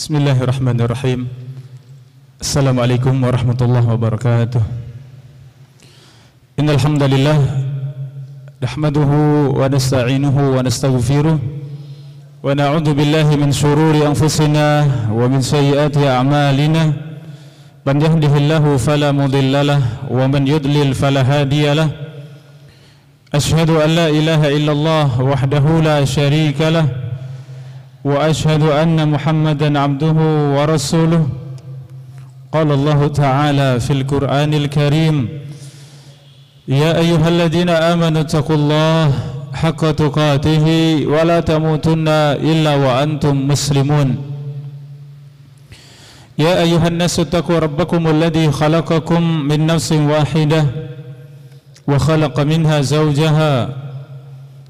Bismillahirrahmanirrahim. Assalamualaikum warahmatullahi wabarakatuh. Innal hamdalillah nahmaduhu wa nasta'inuhu wa nastaghfiruh wa na'udzu billahi min shururi anfusina wa min sayyiati a'malina. Man yahdihillahu fala mudhillalah wa man yudlil fala hadiyalah. Ashhadu an la ilaha illallah wahdahu la sharika lahu واشهد ان محمدا عبده ورسوله قال الله تعالى في القران الكريم يا ايها الذين امنوا اتقوا الله حق تقاته ولا تموتن الا وانتم مسلمون يا ايها الناس اتقوا ربكم الذي خلقكم من نفس واحده وخلق منها زوجها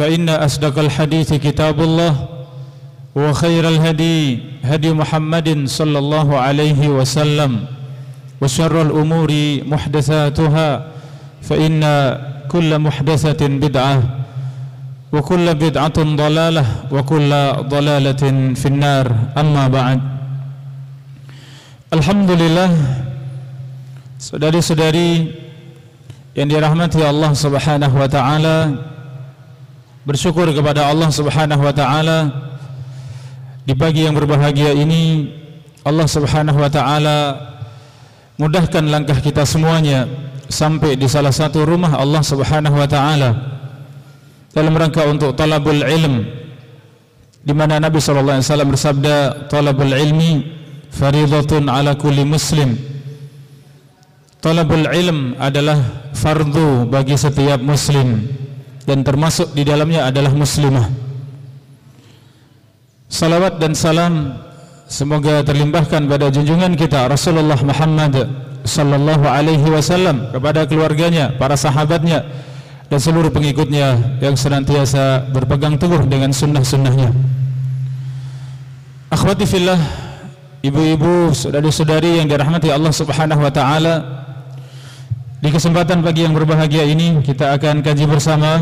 فإن أصدق الحديث كتاب الله وخير الهدي هدي محمد صلى الله عليه وسلم وشر الأمور محدثاتها فإن كل محدثة بدعة وكل بدعة ضلالة وكل ضلالة في النار أما بعد Alhamdulillah Saudari-saudari yang dirahmati Allah Subhanahu wa taala, bersyukur kepada Allah Subhanahu wa taala di pagi yang berbahagia ini Allah Subhanahu wa taala mudahkan langkah kita semuanya sampai di salah satu rumah Allah Subhanahu wa taala dalam rangka untuk talabul ilm di mana Nabi sallallahu alaihi wasallam bersabda talabul ilmi fariidatun ala kulli muslim talabul ilm adalah fardu bagi setiap muslim dan termasuk di dalamnya adalah muslimah. Salawat dan salam semoga terlimpahkan pada junjungan kita Rasulullah Muhammad sallallahu alaihi wasallam kepada keluarganya, para sahabatnya dan seluruh pengikutnya yang senantiasa berpegang teguh dengan sunnah-sunnahnya. Akhwati fillah, ibu-ibu, saudari-saudari yang dirahmati Allah Subhanahu wa taala, di kesempatan pagi yang berbahagia ini kita akan kaji bersama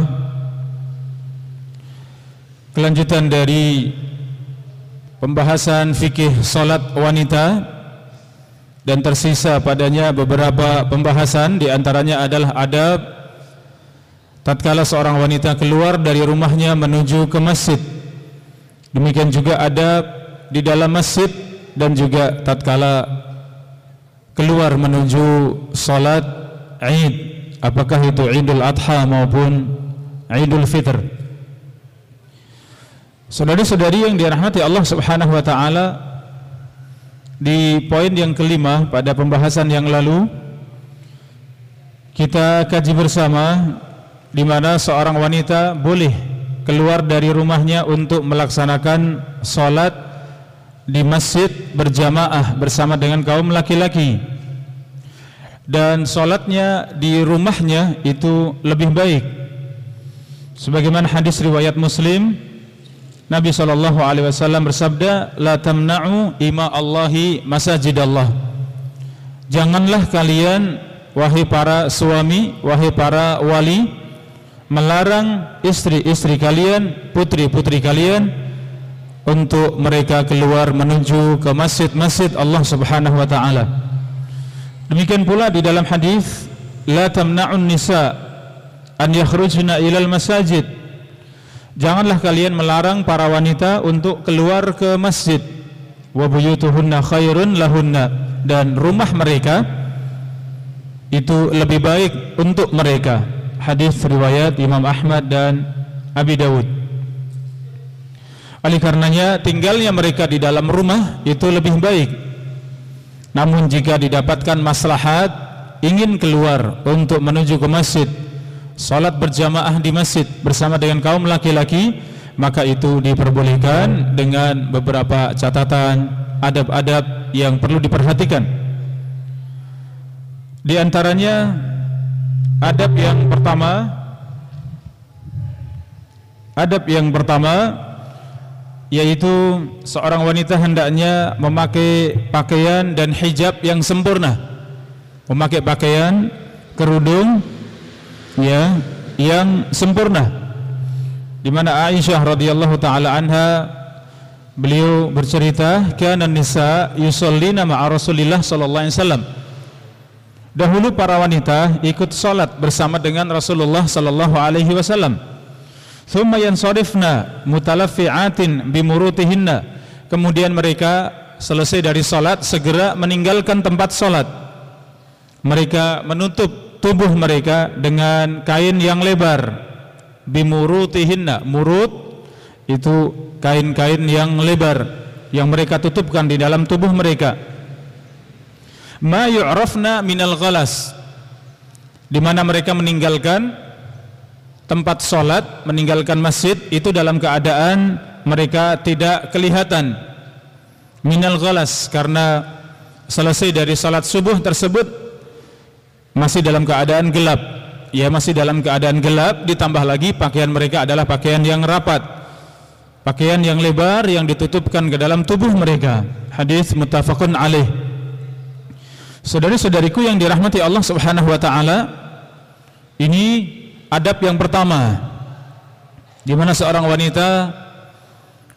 kelanjutan dari pembahasan fikih salat wanita dan tersisa padanya beberapa pembahasan di antaranya adalah adab tatkala seorang wanita keluar dari rumahnya menuju ke masjid. Demikian juga adab di dalam masjid dan juga tatkala keluar menuju salat Eid apakah itu Idul Adha maupun Idul Fitr Saudari-saudari yang dirahmati Allah Subhanahu wa taala di poin yang kelima pada pembahasan yang lalu kita kaji bersama di mana seorang wanita boleh keluar dari rumahnya untuk melaksanakan salat di masjid berjamaah bersama dengan kaum laki-laki dan sholatnya di rumahnya itu lebih baik. Sebagaimana hadis riwayat Muslim, Nabi Shallallahu Alaihi Wasallam bersabda, "La tamna'u ima Allahi masajid Allah." Janganlah kalian, wahai para suami, wahai para wali, melarang istri-istri kalian, putri-putri kalian, untuk mereka keluar menuju ke masjid-masjid Allah Subhanahu Wa Taala. Demikian pula di dalam hadis la tamna'un nisa an yakhrujna ilal masajid. Janganlah kalian melarang para wanita untuk keluar ke masjid. Wa buyutuhunna khairun lahunna dan rumah mereka itu lebih baik untuk mereka. Hadis riwayat Imam Ahmad dan Abi Dawud. Oleh karenanya tinggalnya mereka di dalam rumah itu lebih baik namun jika didapatkan maslahat ingin keluar untuk menuju ke masjid, salat berjamaah di masjid bersama dengan kaum laki-laki, maka itu diperbolehkan dengan beberapa catatan adab-adab yang perlu diperhatikan. Di antaranya adab yang pertama adab yang pertama yaitu seorang wanita hendaknya memakai pakaian dan hijab yang sempurna memakai pakaian kerudung ya yang sempurna di mana Aisyah radhiyallahu taala anha beliau bercerita kana nisa yusallina ma'a Rasulillah sallallahu alaihi wasallam dahulu para wanita ikut salat bersama dengan Rasulullah sallallahu alaihi wasallam ثم ينصرفنا متلفعات bimurutihinna. Kemudian mereka selesai dari salat segera meninggalkan tempat salat. Mereka menutup tubuh mereka dengan kain yang lebar. Bimurutihinna. Murut itu kain-kain yang lebar yang mereka tutupkan di dalam tubuh mereka. Ma yu'rafna minal ghalas. Di mana mereka meninggalkan tempat sholat meninggalkan masjid itu dalam keadaan mereka tidak kelihatan minal ghalas karena selesai dari salat subuh tersebut masih dalam keadaan gelap ya masih dalam keadaan gelap ditambah lagi pakaian mereka adalah pakaian yang rapat pakaian yang lebar yang ditutupkan ke dalam tubuh mereka hadis mutafakun alih saudari-saudariku yang dirahmati Allah Subhanahu wa taala ini adab yang pertama di mana seorang wanita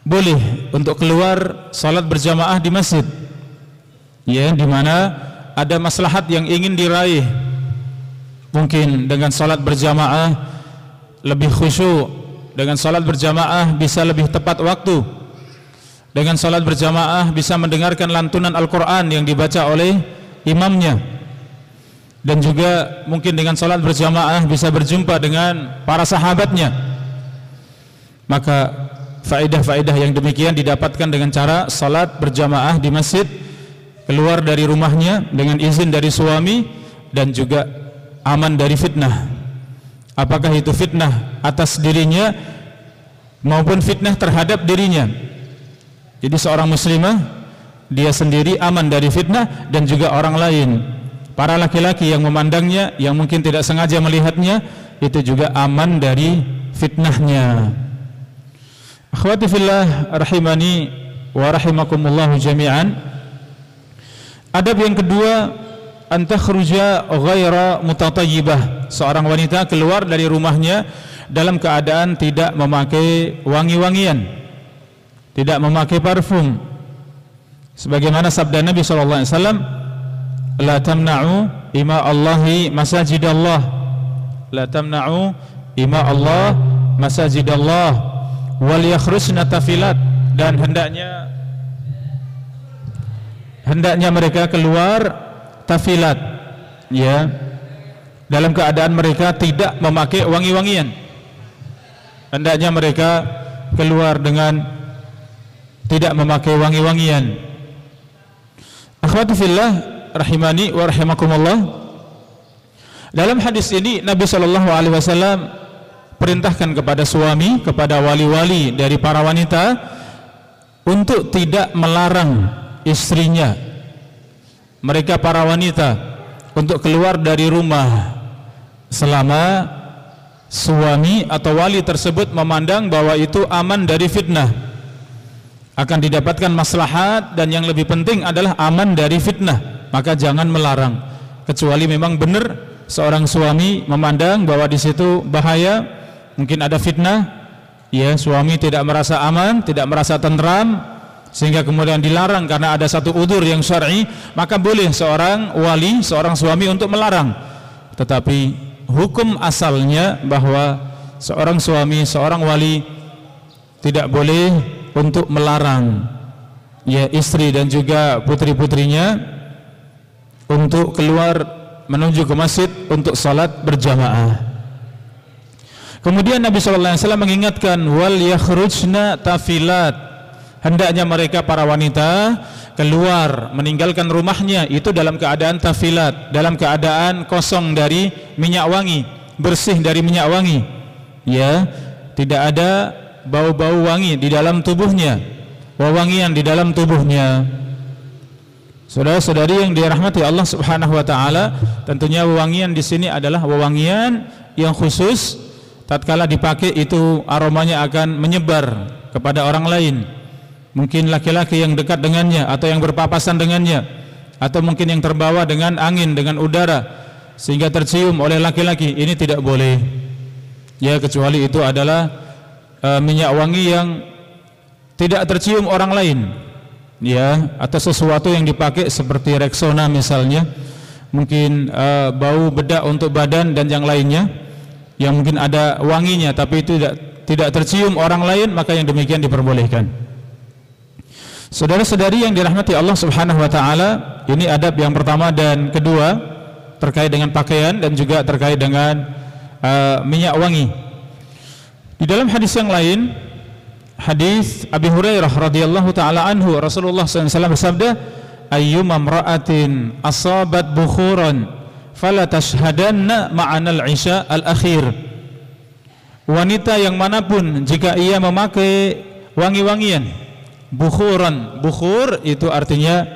boleh untuk keluar salat berjamaah di masjid ya di mana ada maslahat yang ingin diraih mungkin dengan salat berjamaah lebih khusyuk dengan salat berjamaah bisa lebih tepat waktu dengan salat berjamaah bisa mendengarkan lantunan Al-Qur'an yang dibaca oleh imamnya dan juga mungkin dengan sholat berjamaah bisa berjumpa dengan para sahabatnya maka faedah-faedah yang demikian didapatkan dengan cara sholat berjamaah di masjid keluar dari rumahnya dengan izin dari suami dan juga aman dari fitnah apakah itu fitnah atas dirinya maupun fitnah terhadap dirinya jadi seorang muslimah dia sendiri aman dari fitnah dan juga orang lain para laki-laki yang memandangnya yang mungkin tidak sengaja melihatnya itu juga aman dari fitnahnya akhwati fillah rahimani wa rahimakumullahu jami'an adab yang kedua antakhruja ghaira mutatayyibah seorang wanita keluar dari rumahnya dalam keadaan tidak memakai wangi-wangian tidak memakai parfum sebagaimana sabda Nabi sallallahu alaihi wasallam la tamna'u ima Allahi masajid Allah la tamna'u ima Allah masajid Allah wal yakhrusna tafilat dan hendaknya hendaknya mereka keluar tafilat ya dalam keadaan mereka tidak memakai wangi-wangian hendaknya mereka keluar dengan tidak memakai wangi-wangian akhwatu fillah rahimani wa rahimakumullah. Dalam hadis ini Nabi Shallallahu alaihi wasallam perintahkan kepada suami, kepada wali-wali dari para wanita untuk tidak melarang istrinya. Mereka para wanita untuk keluar dari rumah selama suami atau wali tersebut memandang bahwa itu aman dari fitnah akan didapatkan maslahat dan yang lebih penting adalah aman dari fitnah maka jangan melarang kecuali memang benar seorang suami memandang bahwa di situ bahaya mungkin ada fitnah ya suami tidak merasa aman tidak merasa tenteram sehingga kemudian dilarang karena ada satu udur yang syar'i maka boleh seorang wali seorang suami untuk melarang tetapi hukum asalnya bahwa seorang suami seorang wali tidak boleh untuk melarang ya istri dan juga putri-putrinya untuk keluar menuju ke masjid untuk salat berjamaah. Kemudian Nabi Alaihi Wasallam mengingatkan wal yakhrujna tafilat hendaknya mereka para wanita keluar meninggalkan rumahnya itu dalam keadaan tafilat dalam keadaan kosong dari minyak wangi bersih dari minyak wangi ya tidak ada bau-bau wangi di dalam tubuhnya wewangian di dalam tubuhnya Saudara-saudari yang dirahmati Allah Subhanahu wa taala, tentunya wewangian di sini adalah wewangian yang khusus tatkala dipakai itu aromanya akan menyebar kepada orang lain. Mungkin laki-laki yang dekat dengannya atau yang berpapasan dengannya atau mungkin yang terbawa dengan angin, dengan udara sehingga tercium oleh laki-laki. Ini tidak boleh. Ya kecuali itu adalah e, minyak wangi yang tidak tercium orang lain ya atau sesuatu yang dipakai seperti reksona misalnya mungkin uh, bau bedak untuk badan dan yang lainnya yang mungkin ada wanginya tapi itu tidak tidak tercium orang lain maka yang demikian diperbolehkan Saudara-saudari yang dirahmati Allah Subhanahu wa taala ini adab yang pertama dan kedua terkait dengan pakaian dan juga terkait dengan uh, minyak wangi di dalam hadis yang lain hadis Abi Hurairah radhiyallahu taala anhu Rasulullah SAW bersabda ayyuma mra'atin asabat bukhuran fala tashhadanna ma'anal isha al akhir wanita yang manapun jika ia memakai wangi-wangian bukhuran bukhur itu artinya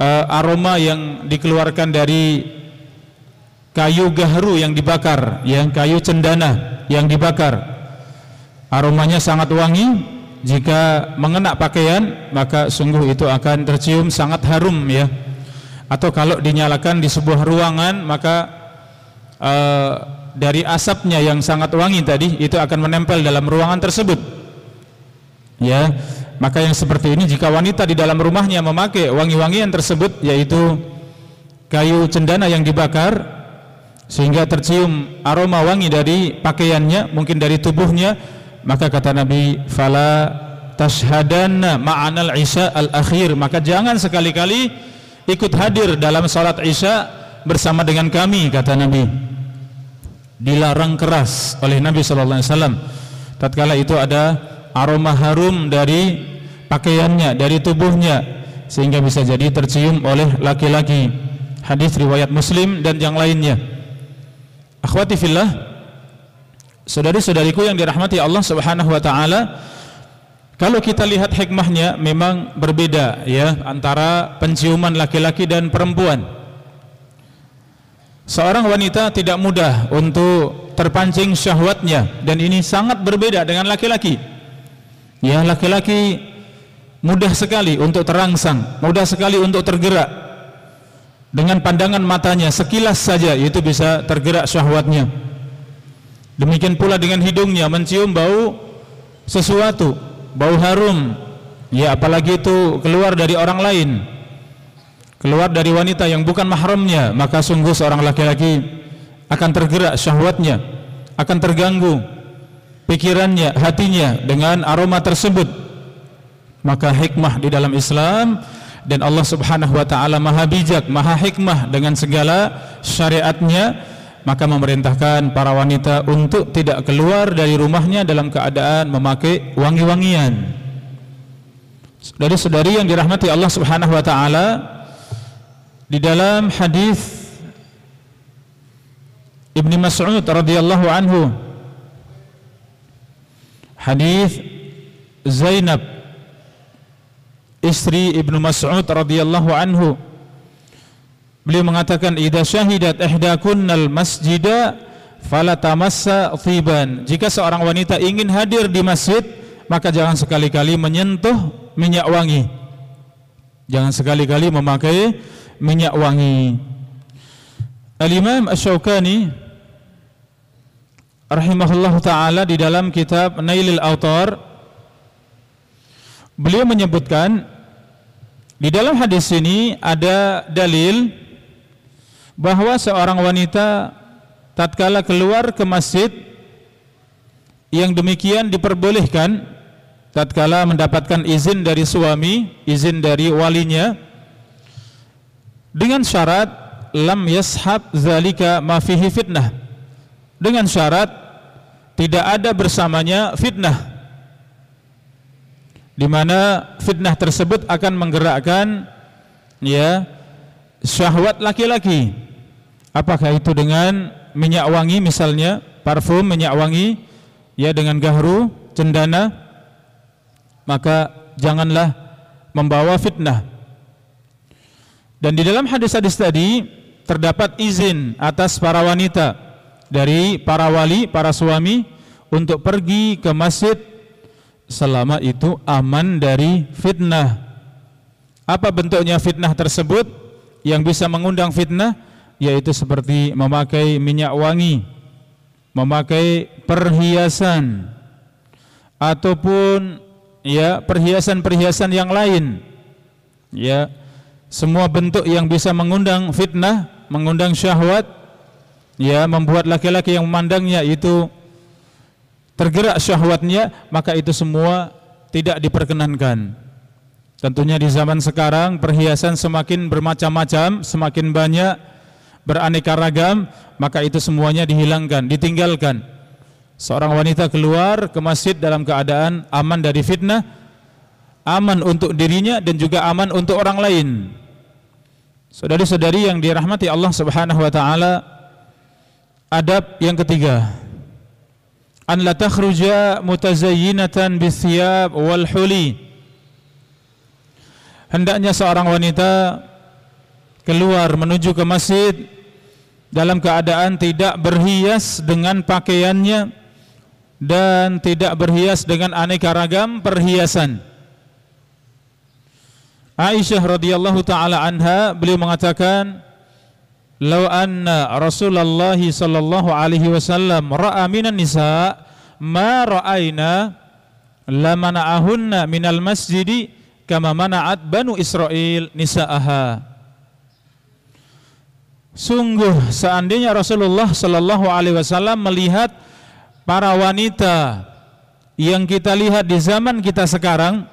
uh, aroma yang dikeluarkan dari kayu gahru yang dibakar yang kayu cendana yang dibakar aromanya sangat wangi jika mengenak pakaian maka sungguh itu akan tercium sangat harum ya atau kalau dinyalakan di sebuah ruangan maka e, dari asapnya yang sangat wangi tadi itu akan menempel dalam ruangan tersebut ya maka yang seperti ini jika wanita di dalam rumahnya memakai wangi-wangian tersebut yaitu kayu cendana yang dibakar sehingga tercium aroma wangi dari pakaiannya mungkin dari tubuhnya maka kata Nabi fala tashhadanna ma'anal isya al akhir maka jangan sekali-kali ikut hadir dalam salat isya bersama dengan kami kata Nabi dilarang keras oleh Nabi sallallahu alaihi wasallam tatkala itu ada aroma harum dari pakaiannya dari tubuhnya sehingga bisa jadi tercium oleh laki-laki hadis riwayat Muslim dan yang lainnya akhwati fillah Saudari-saudariku yang dirahmati Allah Subhanahu wa taala, kalau kita lihat hikmahnya memang berbeda ya antara penciuman laki-laki dan perempuan. Seorang wanita tidak mudah untuk terpancing syahwatnya dan ini sangat berbeda dengan laki-laki. Ya, laki-laki mudah sekali untuk terangsang, mudah sekali untuk tergerak. Dengan pandangan matanya sekilas saja itu bisa tergerak syahwatnya. Demikian pula dengan hidungnya mencium bau sesuatu, bau harum. Ya apalagi itu keluar dari orang lain. Keluar dari wanita yang bukan mahramnya, maka sungguh seorang laki-laki akan tergerak syahwatnya, akan terganggu pikirannya, hatinya dengan aroma tersebut. Maka hikmah di dalam Islam dan Allah Subhanahu wa taala Maha bijak, Maha hikmah dengan segala syariatnya maka memerintahkan para wanita untuk tidak keluar dari rumahnya dalam keadaan memakai wangi-wangian. Saudari-saudari yang dirahmati Allah Subhanahu wa taala, di dalam hadis Ibnu Mas'ud radhiyallahu anhu hadis Zainab istri Ibnu Mas'ud radhiyallahu anhu Beliau mengatakan idza syahidat ihdakunnal masjida fala tamassa thiban. Jika seorang wanita ingin hadir di masjid, maka jangan sekali-kali menyentuh minyak wangi. Jangan sekali-kali memakai minyak wangi. Al-Imam Asy-Syaukani rahimahullahu taala di dalam kitab Nailil Autar beliau menyebutkan di dalam hadis ini ada dalil bahwa seorang wanita tatkala keluar ke masjid yang demikian diperbolehkan tatkala mendapatkan izin dari suami, izin dari walinya dengan syarat lam yashab zalika ma fihi fitnah. Dengan syarat tidak ada bersamanya fitnah. Di mana fitnah tersebut akan menggerakkan ya syahwat laki-laki. Apakah itu dengan minyak wangi misalnya, parfum minyak wangi, ya dengan gahru, cendana, maka janganlah membawa fitnah. Dan di dalam hadis-hadis tadi terdapat izin atas para wanita dari para wali, para suami untuk pergi ke masjid selama itu aman dari fitnah. Apa bentuknya fitnah tersebut? yang bisa mengundang fitnah yaitu seperti memakai minyak wangi, memakai perhiasan ataupun ya perhiasan-perhiasan yang lain. Ya, semua bentuk yang bisa mengundang fitnah, mengundang syahwat ya membuat laki-laki yang memandangnya itu tergerak syahwatnya, maka itu semua tidak diperkenankan. Tentunya di zaman sekarang perhiasan semakin bermacam-macam, semakin banyak, beraneka ragam, maka itu semuanya dihilangkan, ditinggalkan. Seorang wanita keluar ke masjid dalam keadaan aman dari fitnah, aman untuk dirinya dan juga aman untuk orang lain. Saudari-saudari yang dirahmati Allah Subhanahu wa taala, adab yang ketiga. An la takhruja mutazayyinatan bisiyab wal huli hendaknya seorang wanita keluar menuju ke masjid dalam keadaan tidak berhias dengan pakaiannya dan tidak berhias dengan aneka ragam perhiasan. Aisyah radhiyallahu taala anha beliau mengatakan, "Lau anna Rasulullah sallallahu alaihi wasallam ra'a minan nisa ma ra'aina lamana'ahunna minal masjidi kama mana'at Banu Israel nisa'aha. Sungguh seandainya Rasulullah Shallallahu alaihi wasallam melihat para wanita yang kita lihat di zaman kita sekarang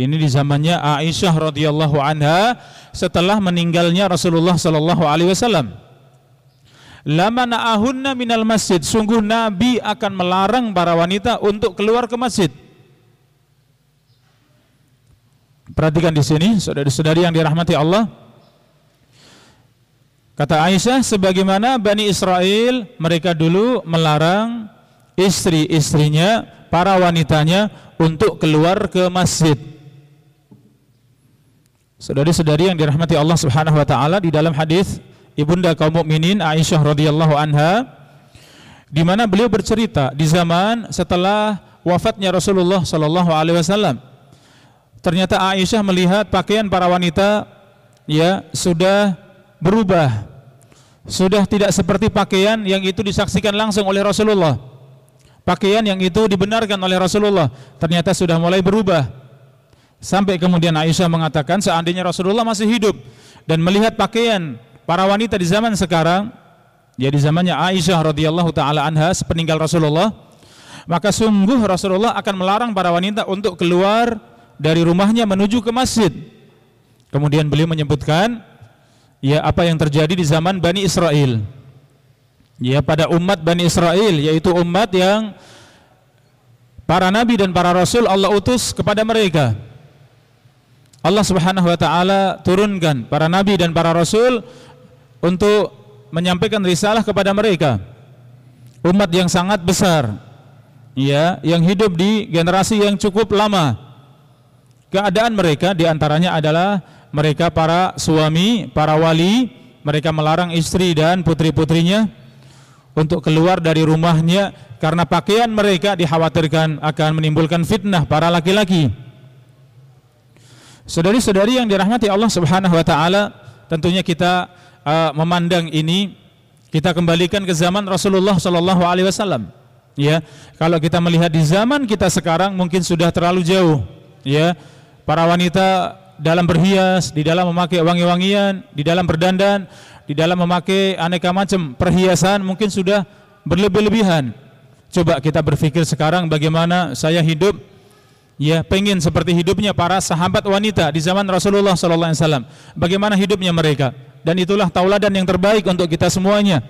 ini di zamannya Aisyah radhiyallahu anha setelah meninggalnya Rasulullah Shallallahu alaihi wasallam. Lama na'ahunna minal masjid. Sungguh Nabi akan melarang para wanita untuk keluar ke masjid. Perhatikan di sini, saudari saudari yang dirahmati Allah. Kata Aisyah, sebagaimana Bani Israel mereka dulu melarang istri-istrinya, para wanitanya untuk keluar ke masjid. Saudari-saudari yang dirahmati Allah Subhanahu wa taala di dalam hadis Ibunda kaum mukminin Aisyah radhiyallahu anha di mana beliau bercerita di zaman setelah wafatnya Rasulullah sallallahu alaihi wasallam ternyata Aisyah melihat pakaian para wanita ya sudah berubah sudah tidak seperti pakaian yang itu disaksikan langsung oleh Rasulullah pakaian yang itu dibenarkan oleh Rasulullah ternyata sudah mulai berubah sampai kemudian Aisyah mengatakan seandainya Rasulullah masih hidup dan melihat pakaian para wanita di zaman sekarang ya di zamannya Aisyah radhiyallahu taala anha sepeninggal Rasulullah maka sungguh Rasulullah akan melarang para wanita untuk keluar dari rumahnya menuju ke masjid. Kemudian beliau menyebutkan ya apa yang terjadi di zaman Bani Israel. Ya pada umat Bani Israel yaitu umat yang para nabi dan para rasul Allah utus kepada mereka. Allah Subhanahu wa taala turunkan para nabi dan para rasul untuk menyampaikan risalah kepada mereka. Umat yang sangat besar ya, yang hidup di generasi yang cukup lama Keadaan mereka diantaranya adalah mereka para suami, para wali, mereka melarang istri dan putri-putrinya untuk keluar dari rumahnya karena pakaian mereka dikhawatirkan akan menimbulkan fitnah para laki-laki. Saudari-saudari yang dirahmati Allah Subhanahu wa taala, tentunya kita uh, memandang ini kita kembalikan ke zaman Rasulullah Shallallahu alaihi wasallam. Ya, kalau kita melihat di zaman kita sekarang mungkin sudah terlalu jauh, ya para wanita dalam berhias, di dalam memakai wangi-wangian, di dalam berdandan, di dalam memakai aneka macam perhiasan mungkin sudah berlebih-lebihan. Coba kita berpikir sekarang bagaimana saya hidup ya pengen seperti hidupnya para sahabat wanita di zaman Rasulullah SAW. Bagaimana hidupnya mereka? Dan itulah tauladan yang terbaik untuk kita semuanya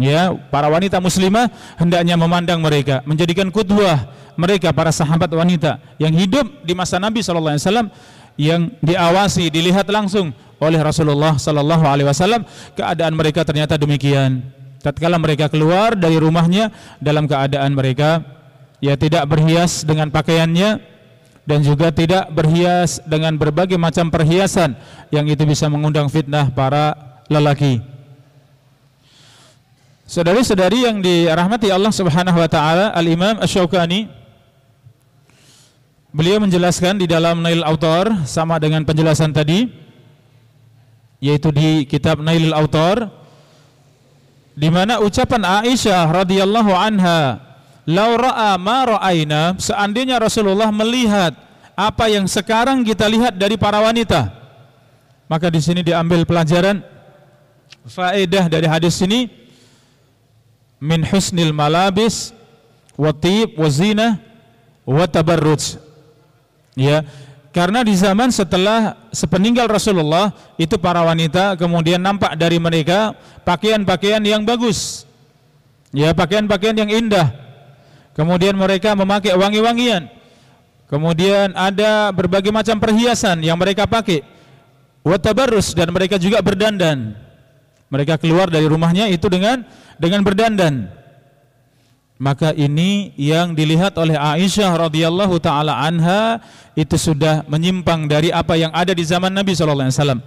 ya para wanita muslimah hendaknya memandang mereka menjadikan kudwah mereka para sahabat wanita yang hidup di masa Nabi sallallahu alaihi wasallam yang diawasi dilihat langsung oleh Rasulullah sallallahu alaihi wasallam keadaan mereka ternyata demikian tatkala mereka keluar dari rumahnya dalam keadaan mereka ya tidak berhias dengan pakaiannya dan juga tidak berhias dengan berbagai macam perhiasan yang itu bisa mengundang fitnah para lelaki Saudari-saudari yang dirahmati Allah Subhanahu wa taala, Al-Imam Asy-Syaukani beliau menjelaskan di dalam Nail Autor sama dengan penjelasan tadi yaitu di kitab Nailul Autor di mana ucapan Aisyah radhiyallahu anha, "Lau ra'a ma ra'aina," seandainya Rasulullah melihat apa yang sekarang kita lihat dari para wanita. Maka di sini diambil pelajaran faedah dari hadis ini min husnil malabis wa tib wa zinah wa tabarruj. Ya. Karena di zaman setelah sepeninggal Rasulullah itu para wanita kemudian nampak dari mereka pakaian-pakaian yang bagus. Ya, pakaian-pakaian yang indah. Kemudian mereka memakai wangi-wangian. Kemudian ada berbagai macam perhiasan yang mereka pakai. Wa tabarruj dan mereka juga berdandan. Mereka keluar dari rumahnya itu dengan dengan berdandan. Maka ini yang dilihat oleh Aisyah radhiyallahu taala anha itu sudah menyimpang dari apa yang ada di zaman Nabi sallallahu alaihi wasallam.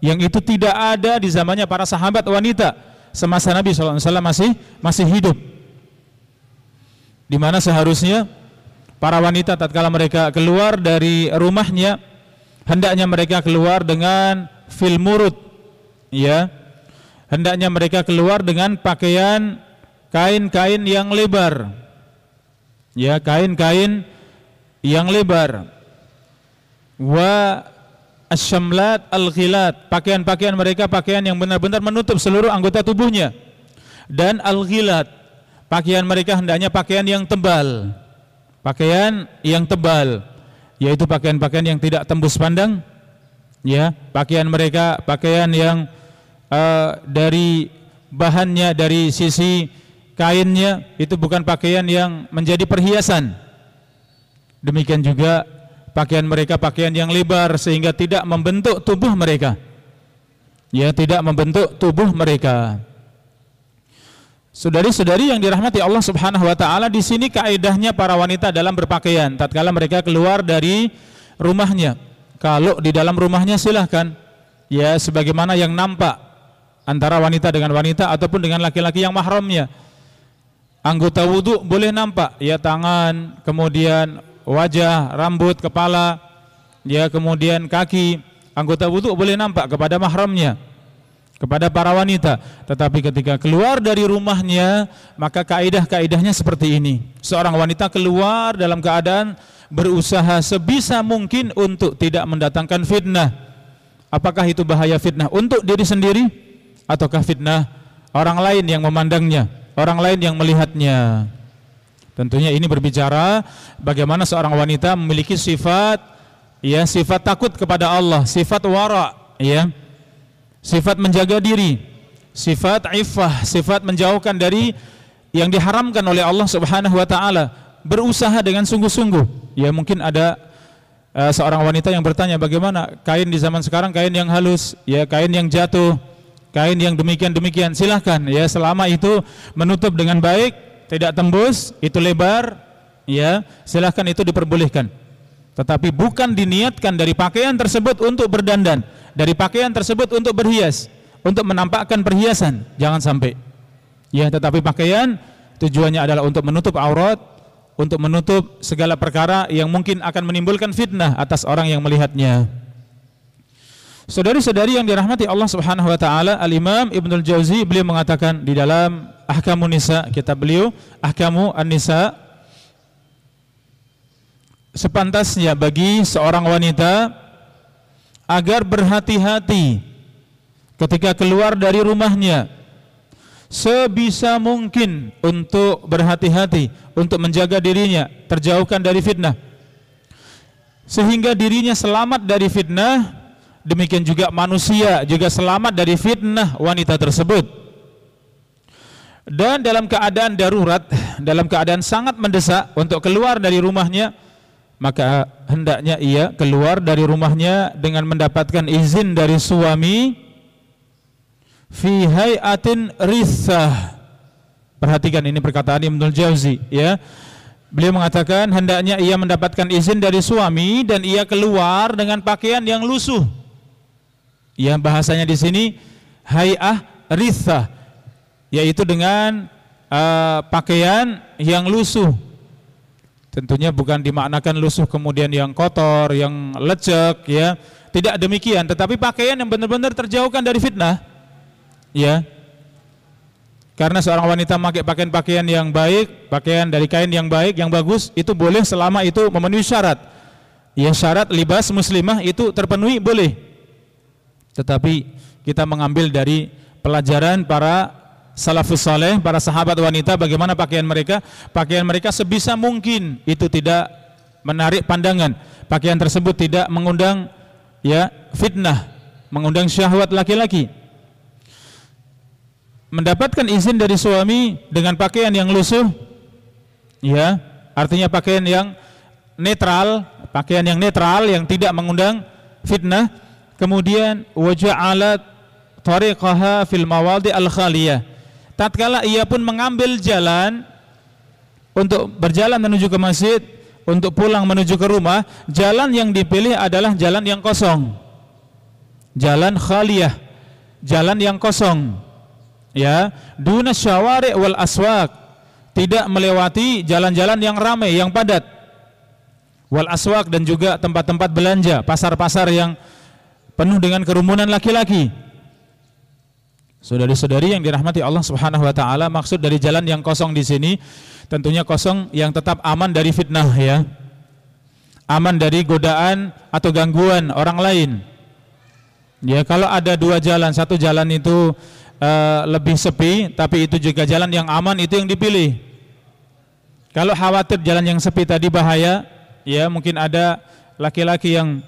Yang itu tidak ada di zamannya para sahabat wanita semasa Nabi sallallahu alaihi wasallam masih masih hidup. Di mana seharusnya para wanita tatkala mereka keluar dari rumahnya hendaknya mereka keluar dengan filmurut ya hendaknya mereka keluar dengan pakaian kain-kain yang lebar. Ya, kain-kain yang lebar. Wa asyamlat al-ghilat, pakaian-pakaian mereka pakaian yang benar-benar menutup seluruh anggota tubuhnya. Dan al-ghilat, pakaian mereka hendaknya pakaian yang tebal. Pakaian yang tebal, yaitu pakaian-pakaian yang tidak tembus pandang. Ya, pakaian mereka pakaian yang Eh, dari bahannya, dari sisi kainnya itu bukan pakaian yang menjadi perhiasan. Demikian juga pakaian mereka pakaian yang lebar sehingga tidak membentuk tubuh mereka. Ya, tidak membentuk tubuh mereka. Saudari-saudari yang dirahmati Allah Subhanahu wa taala, di sini kaidahnya para wanita dalam berpakaian tatkala mereka keluar dari rumahnya. Kalau di dalam rumahnya silahkan ya sebagaimana yang nampak antara wanita dengan wanita ataupun dengan laki-laki yang mahramnya. Anggota wudhu boleh nampak, ya tangan, kemudian wajah, rambut, kepala, ya kemudian kaki. Anggota wudhu boleh nampak kepada mahramnya, kepada para wanita. Tetapi ketika keluar dari rumahnya, maka kaidah-kaidahnya seperti ini. Seorang wanita keluar dalam keadaan berusaha sebisa mungkin untuk tidak mendatangkan fitnah. Apakah itu bahaya fitnah untuk diri sendiri? ataukah fitnah orang lain yang memandangnya, orang lain yang melihatnya. Tentunya ini berbicara bagaimana seorang wanita memiliki sifat ya sifat takut kepada Allah, sifat wara, ya. Sifat menjaga diri, sifat iffah, sifat menjauhkan dari yang diharamkan oleh Allah Subhanahu wa taala, berusaha dengan sungguh-sungguh. Ya mungkin ada eh, seorang wanita yang bertanya bagaimana kain di zaman sekarang kain yang halus, ya kain yang jatuh kain yang demikian-demikian silahkan ya selama itu menutup dengan baik tidak tembus itu lebar ya silahkan itu diperbolehkan tetapi bukan diniatkan dari pakaian tersebut untuk berdandan dari pakaian tersebut untuk berhias untuk menampakkan perhiasan jangan sampai ya tetapi pakaian tujuannya adalah untuk menutup aurat untuk menutup segala perkara yang mungkin akan menimbulkan fitnah atas orang yang melihatnya. Saudari-saudari yang dirahmati Allah Subhanahu wa taala, Al-Imam Ibnu Al-Jauzi beliau mengatakan di dalam Ahkamun Nisa, kitab beliau Ahkamu An-Nisa sepantasnya bagi seorang wanita agar berhati-hati ketika keluar dari rumahnya sebisa mungkin untuk berhati-hati untuk menjaga dirinya terjauhkan dari fitnah sehingga dirinya selamat dari fitnah demikian juga manusia juga selamat dari fitnah wanita tersebut. Dan dalam keadaan darurat, dalam keadaan sangat mendesak untuk keluar dari rumahnya, maka hendaknya ia keluar dari rumahnya dengan mendapatkan izin dari suami fi hayatin risah. Perhatikan ini perkataan Ibnul Jauzi ya. Beliau mengatakan hendaknya ia mendapatkan izin dari suami dan ia keluar dengan pakaian yang lusuh yang bahasanya di sini hayah ritha yaitu dengan uh, pakaian yang lusuh. Tentunya bukan dimaknakan lusuh kemudian yang kotor, yang lecek ya. Tidak demikian, tetapi pakaian yang benar-benar terjauhkan dari fitnah. Ya. Karena seorang wanita memakai pakaian-pakaian yang baik, pakaian dari kain yang baik, yang bagus, itu boleh selama itu memenuhi syarat. Ya syarat libas muslimah itu terpenuhi boleh. Tetapi kita mengambil dari pelajaran para salafus saleh, para sahabat wanita bagaimana pakaian mereka? Pakaian mereka sebisa mungkin itu tidak menarik pandangan. Pakaian tersebut tidak mengundang ya fitnah, mengundang syahwat laki-laki. Mendapatkan izin dari suami dengan pakaian yang lusuh ya, artinya pakaian yang netral, pakaian yang netral yang tidak mengundang fitnah Kemudian alat tariqaha fil mawadi al khaliyah. Tatkala ia pun mengambil jalan untuk berjalan menuju ke masjid, untuk pulang menuju ke rumah, jalan yang dipilih adalah jalan yang kosong. Jalan khaliyah, jalan yang kosong. Ya, duna syawari wal aswak Tidak melewati jalan-jalan yang ramai, yang padat. Wal aswak dan juga tempat-tempat belanja, pasar-pasar yang penuh dengan kerumunan laki-laki. Saudari-saudari yang dirahmati Allah Subhanahu wa taala, maksud dari jalan yang kosong di sini tentunya kosong yang tetap aman dari fitnah ya. Aman dari godaan atau gangguan orang lain. Ya, kalau ada dua jalan, satu jalan itu uh, lebih sepi, tapi itu juga jalan yang aman itu yang dipilih. Kalau khawatir jalan yang sepi tadi bahaya, ya mungkin ada laki-laki yang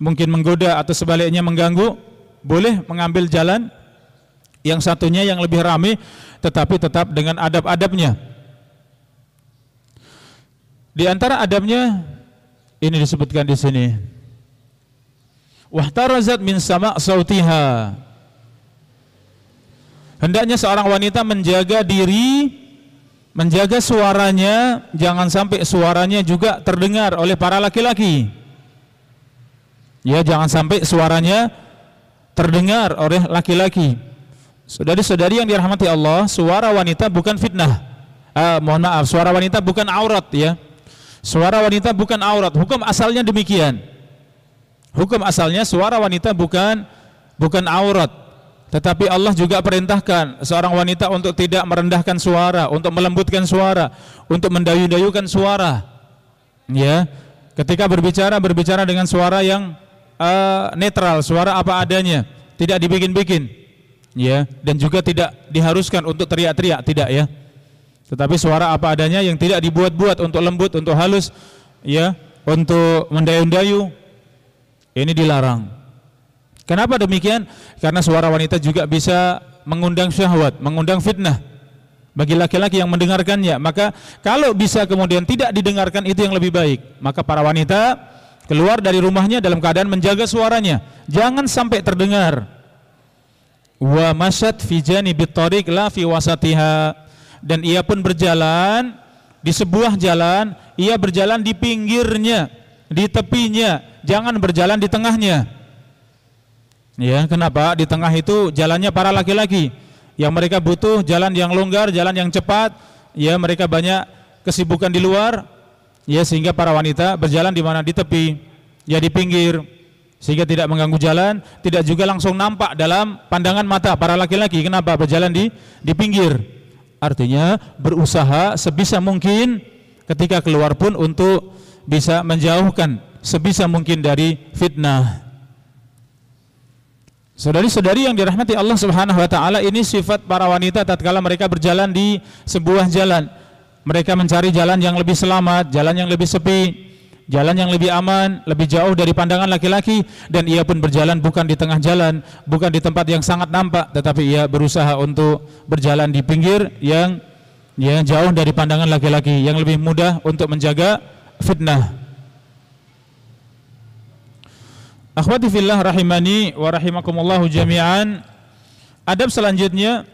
mungkin menggoda atau sebaliknya mengganggu, boleh mengambil jalan yang satunya yang lebih ramai tetapi tetap dengan adab-adabnya. Di antara adabnya ini disebutkan di sini. Wahtarazat min sama sautiha. Hendaknya seorang wanita menjaga diri, menjaga suaranya, jangan sampai suaranya juga terdengar oleh para laki-laki. Ya, jangan sampai suaranya terdengar oleh laki-laki. Saudari-saudari yang dirahmati Allah, suara wanita bukan fitnah. Eh, mohon maaf, suara wanita bukan aurat ya. Suara wanita bukan aurat. Hukum asalnya demikian. Hukum asalnya suara wanita bukan bukan aurat. Tetapi Allah juga perintahkan seorang wanita untuk tidak merendahkan suara, untuk melembutkan suara, untuk mendayu-dayukan suara. Ya. Ketika berbicara berbicara dengan suara yang uh, netral, suara apa adanya, tidak dibikin-bikin. Ya, dan juga tidak diharuskan untuk teriak-teriak, tidak ya. Tetapi suara apa adanya yang tidak dibuat-buat untuk lembut, untuk halus, ya, untuk mendayu-dayu. Ini dilarang. Kenapa demikian? Karena suara wanita juga bisa mengundang syahwat, mengundang fitnah bagi laki-laki yang mendengarkannya. Maka kalau bisa kemudian tidak didengarkan itu yang lebih baik. Maka para wanita keluar dari rumahnya dalam keadaan menjaga suaranya jangan sampai terdengar wa masyad fi janibit la fi wasatiha dan ia pun berjalan di sebuah jalan ia berjalan di pinggirnya di tepinya jangan berjalan di tengahnya ya kenapa di tengah itu jalannya para laki-laki yang mereka butuh jalan yang longgar jalan yang cepat ya mereka banyak kesibukan di luar ya sehingga para wanita berjalan di mana di tepi ya di pinggir sehingga tidak mengganggu jalan tidak juga langsung nampak dalam pandangan mata para laki-laki kenapa berjalan di di pinggir artinya berusaha sebisa mungkin ketika keluar pun untuk bisa menjauhkan sebisa mungkin dari fitnah Saudari-saudari yang dirahmati Allah Subhanahu wa taala, ini sifat para wanita tatkala mereka berjalan di sebuah jalan. Mereka mencari jalan yang lebih selamat, jalan yang lebih sepi, jalan yang lebih aman, lebih jauh dari pandangan laki-laki dan ia pun berjalan bukan di tengah jalan, bukan di tempat yang sangat nampak, tetapi ia berusaha untuk berjalan di pinggir yang yang jauh dari pandangan laki-laki, yang lebih mudah untuk menjaga fitnah. Akhwati fillah rahimani wa rahimakumullahu jami'an. Adab selanjutnya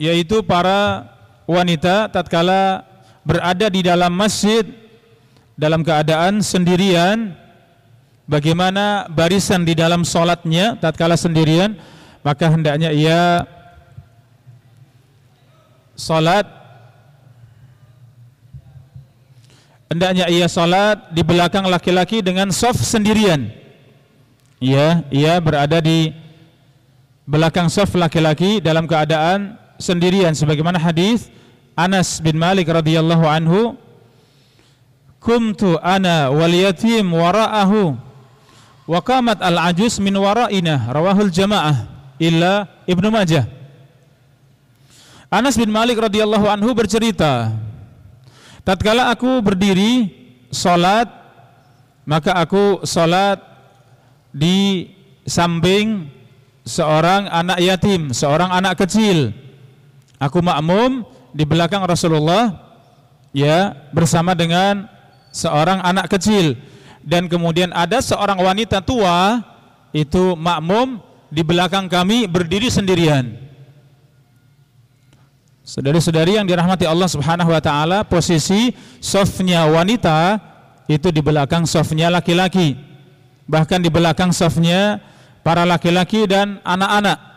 yaitu para wanita tatkala berada di dalam masjid dalam keadaan sendirian bagaimana barisan di dalam solatnya tatkala sendirian maka hendaknya ia solat hendaknya ia solat di belakang laki-laki dengan soft sendirian ya ia berada di belakang soft laki-laki dalam keadaan sendirian sebagaimana hadis Anas bin Malik radhiyallahu anhu Kumtu ana wal yatim wara'ahu wa qamat al ajus min wara'ina rawahul jamaah illa Ibnu Majah Anas bin Malik radhiyallahu anhu bercerita tatkala aku berdiri salat maka aku salat di samping seorang anak yatim, seorang anak kecil Aku makmum di belakang Rasulullah ya bersama dengan seorang anak kecil dan kemudian ada seorang wanita tua itu makmum di belakang kami berdiri sendirian. Saudari-saudari yang dirahmati Allah Subhanahu wa taala, posisi sofnya wanita itu di belakang sofnya laki-laki. Bahkan di belakang sofnya para laki-laki dan anak-anak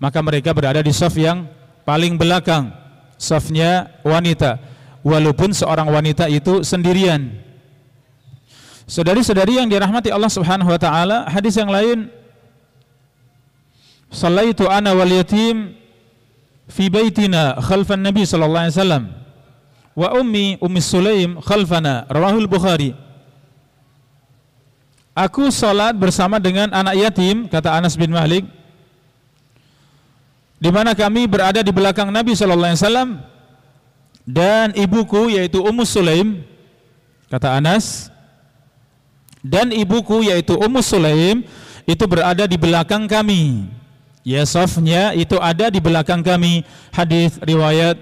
maka mereka berada di saf yang paling belakang safnya wanita walaupun seorang wanita itu sendirian Saudari-saudari yang dirahmati Allah Subhanahu wa taala, hadis yang lain Sallaitu ana wal yatim fi baitina khalfan Nabi sallallahu alaihi wasallam wa ummi Ummi Sulaim khalfana rawahul Bukhari Aku salat bersama dengan anak yatim kata Anas bin Malik di mana kami berada di belakang Nabi sallallahu alaihi wasallam dan ibuku yaitu Ummu Sulaim kata Anas dan ibuku yaitu Ummu Sulaim itu berada di belakang kami. Yesofnya ya, itu ada di belakang kami hadis riwayat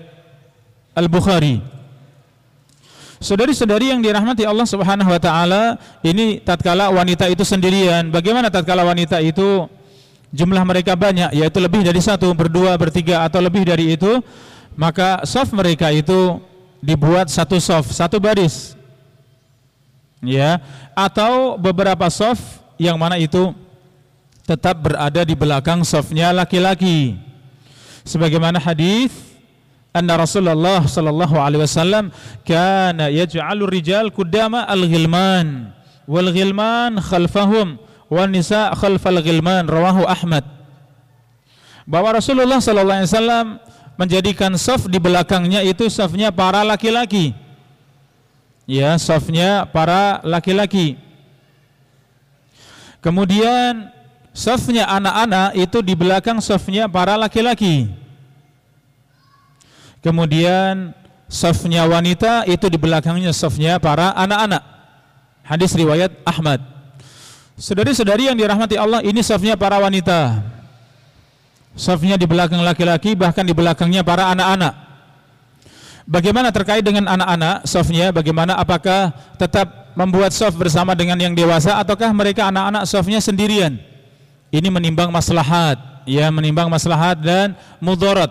Al-Bukhari. Saudari-saudari yang dirahmati Allah Subhanahu wa taala, ini tatkala wanita itu sendirian. Bagaimana tatkala wanita itu jumlah mereka banyak yaitu lebih dari satu, berdua, bertiga atau lebih dari itu, maka soft mereka itu dibuat satu soft, satu baris. Ya, atau beberapa soft yang mana itu tetap berada di belakang softnya laki-laki. Sebagaimana hadis anna Rasulullah sallallahu alaihi wasallam kana yaj'alu rijal kudama al-ghilman wal ghilman khalfahum wan nisa khalfal ghilman rawahu Ahmad bahwa Rasulullah sallallahu alaihi wasallam menjadikan saf di belakangnya itu safnya para laki-laki ya safnya para laki-laki kemudian safnya anak-anak itu di belakang safnya para laki-laki kemudian safnya wanita itu di belakangnya safnya para anak-anak hadis riwayat Ahmad Saudari-saudari yang dirahmati Allah, ini safnya para wanita. Safnya di belakang laki-laki, bahkan di belakangnya para anak-anak. Bagaimana terkait dengan anak-anak safnya? Bagaimana apakah tetap membuat saf bersama dengan yang dewasa ataukah mereka anak-anak safnya sendirian? Ini menimbang maslahat, ya menimbang maslahat dan mudarat.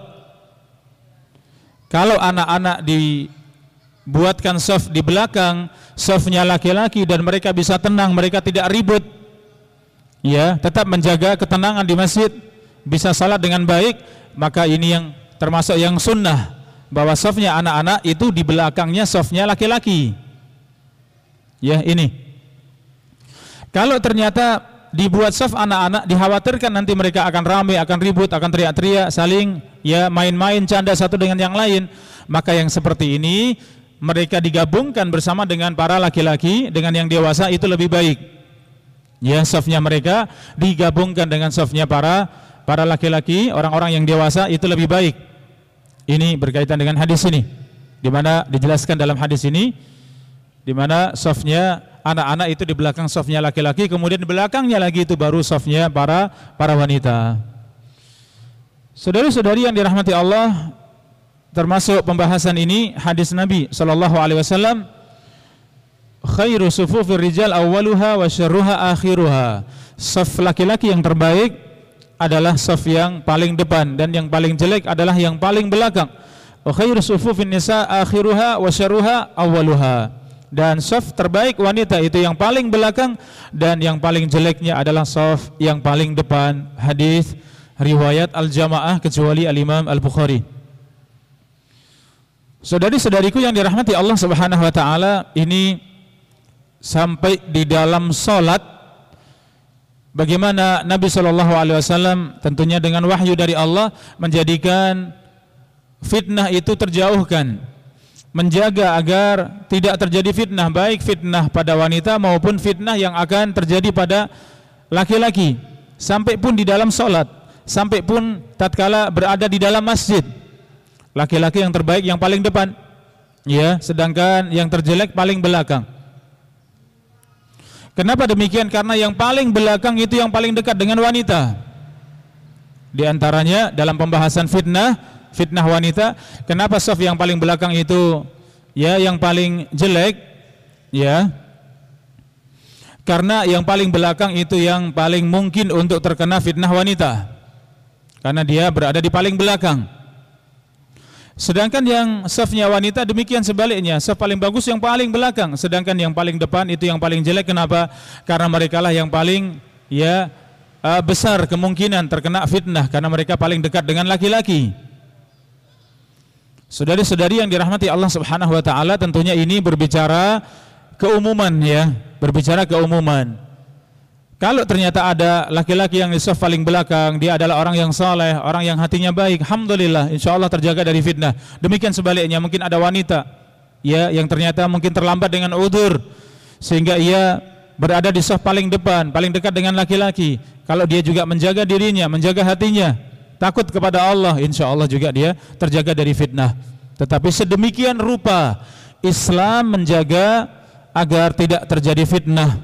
Kalau anak-anak dibuatkan buatkan soft di belakang, softnya laki-laki dan mereka bisa tenang, mereka tidak ribut ya tetap menjaga ketenangan di masjid bisa salat dengan baik maka ini yang termasuk yang sunnah bahwa softnya anak-anak itu di belakangnya softnya laki-laki ya ini kalau ternyata dibuat soft anak-anak dikhawatirkan nanti mereka akan ramai, akan ribut, akan teriak-teriak, saling ya main-main canda satu dengan yang lain. Maka yang seperti ini mereka digabungkan bersama dengan para laki-laki dengan yang dewasa itu lebih baik. Ya, softnya mereka digabungkan dengan softnya para para laki-laki, orang-orang yang dewasa itu lebih baik. Ini berkaitan dengan hadis ini. Di mana dijelaskan dalam hadis ini di mana softnya anak-anak itu di belakang softnya laki-laki, kemudian di belakangnya lagi itu baru softnya para para wanita. Saudari-saudari yang dirahmati Allah, termasuk pembahasan ini hadis Nabi Shallallahu alaihi wasallam khairu sufufir rijal awwaluha wa syarruha akhiruha. Saf laki-laki yang terbaik adalah saf yang paling depan dan yang paling jelek adalah yang paling belakang. Wa khairu sufufin nisa akhiruha wa syarruha awwaluha. Dan saf terbaik wanita itu yang paling belakang dan yang paling jeleknya adalah saf yang paling depan. Hadis riwayat Al-Jamaah kecuali Al-Imam Al-Bukhari. Saudari-saudariku yang dirahmati Allah Subhanahu wa taala, ini sampai di dalam solat bagaimana Nabi Shallallahu Alaihi Wasallam tentunya dengan wahyu dari Allah menjadikan fitnah itu terjauhkan menjaga agar tidak terjadi fitnah baik fitnah pada wanita maupun fitnah yang akan terjadi pada laki-laki sampai pun di dalam solat sampai pun tatkala berada di dalam masjid laki-laki yang terbaik yang paling depan ya sedangkan yang terjelek paling belakang Kenapa demikian? Karena yang paling belakang itu yang paling dekat dengan wanita. Di antaranya dalam pembahasan fitnah, fitnah wanita, kenapa saf yang paling belakang itu ya yang paling jelek ya? Karena yang paling belakang itu yang paling mungkin untuk terkena fitnah wanita. Karena dia berada di paling belakang. Sedangkan yang safnya wanita demikian sebaliknya, saf paling bagus yang paling belakang, sedangkan yang paling depan itu yang paling jelek. Kenapa? Karena merekalah yang paling ya eh, besar kemungkinan terkena fitnah karena mereka paling dekat dengan laki-laki. Saudari-saudari yang dirahmati Allah Subhanahu wa taala, tentunya ini berbicara keumuman ya, berbicara keumuman. Kalau ternyata ada laki-laki yang di saf paling belakang, dia adalah orang yang saleh, orang yang hatinya baik, alhamdulillah, insya Allah terjaga dari fitnah. Demikian sebaliknya, mungkin ada wanita ya yang ternyata mungkin terlambat dengan udur sehingga ia berada di saf paling depan, paling dekat dengan laki-laki. Kalau dia juga menjaga dirinya, menjaga hatinya, takut kepada Allah, insya Allah juga dia terjaga dari fitnah. Tetapi sedemikian rupa Islam menjaga agar tidak terjadi fitnah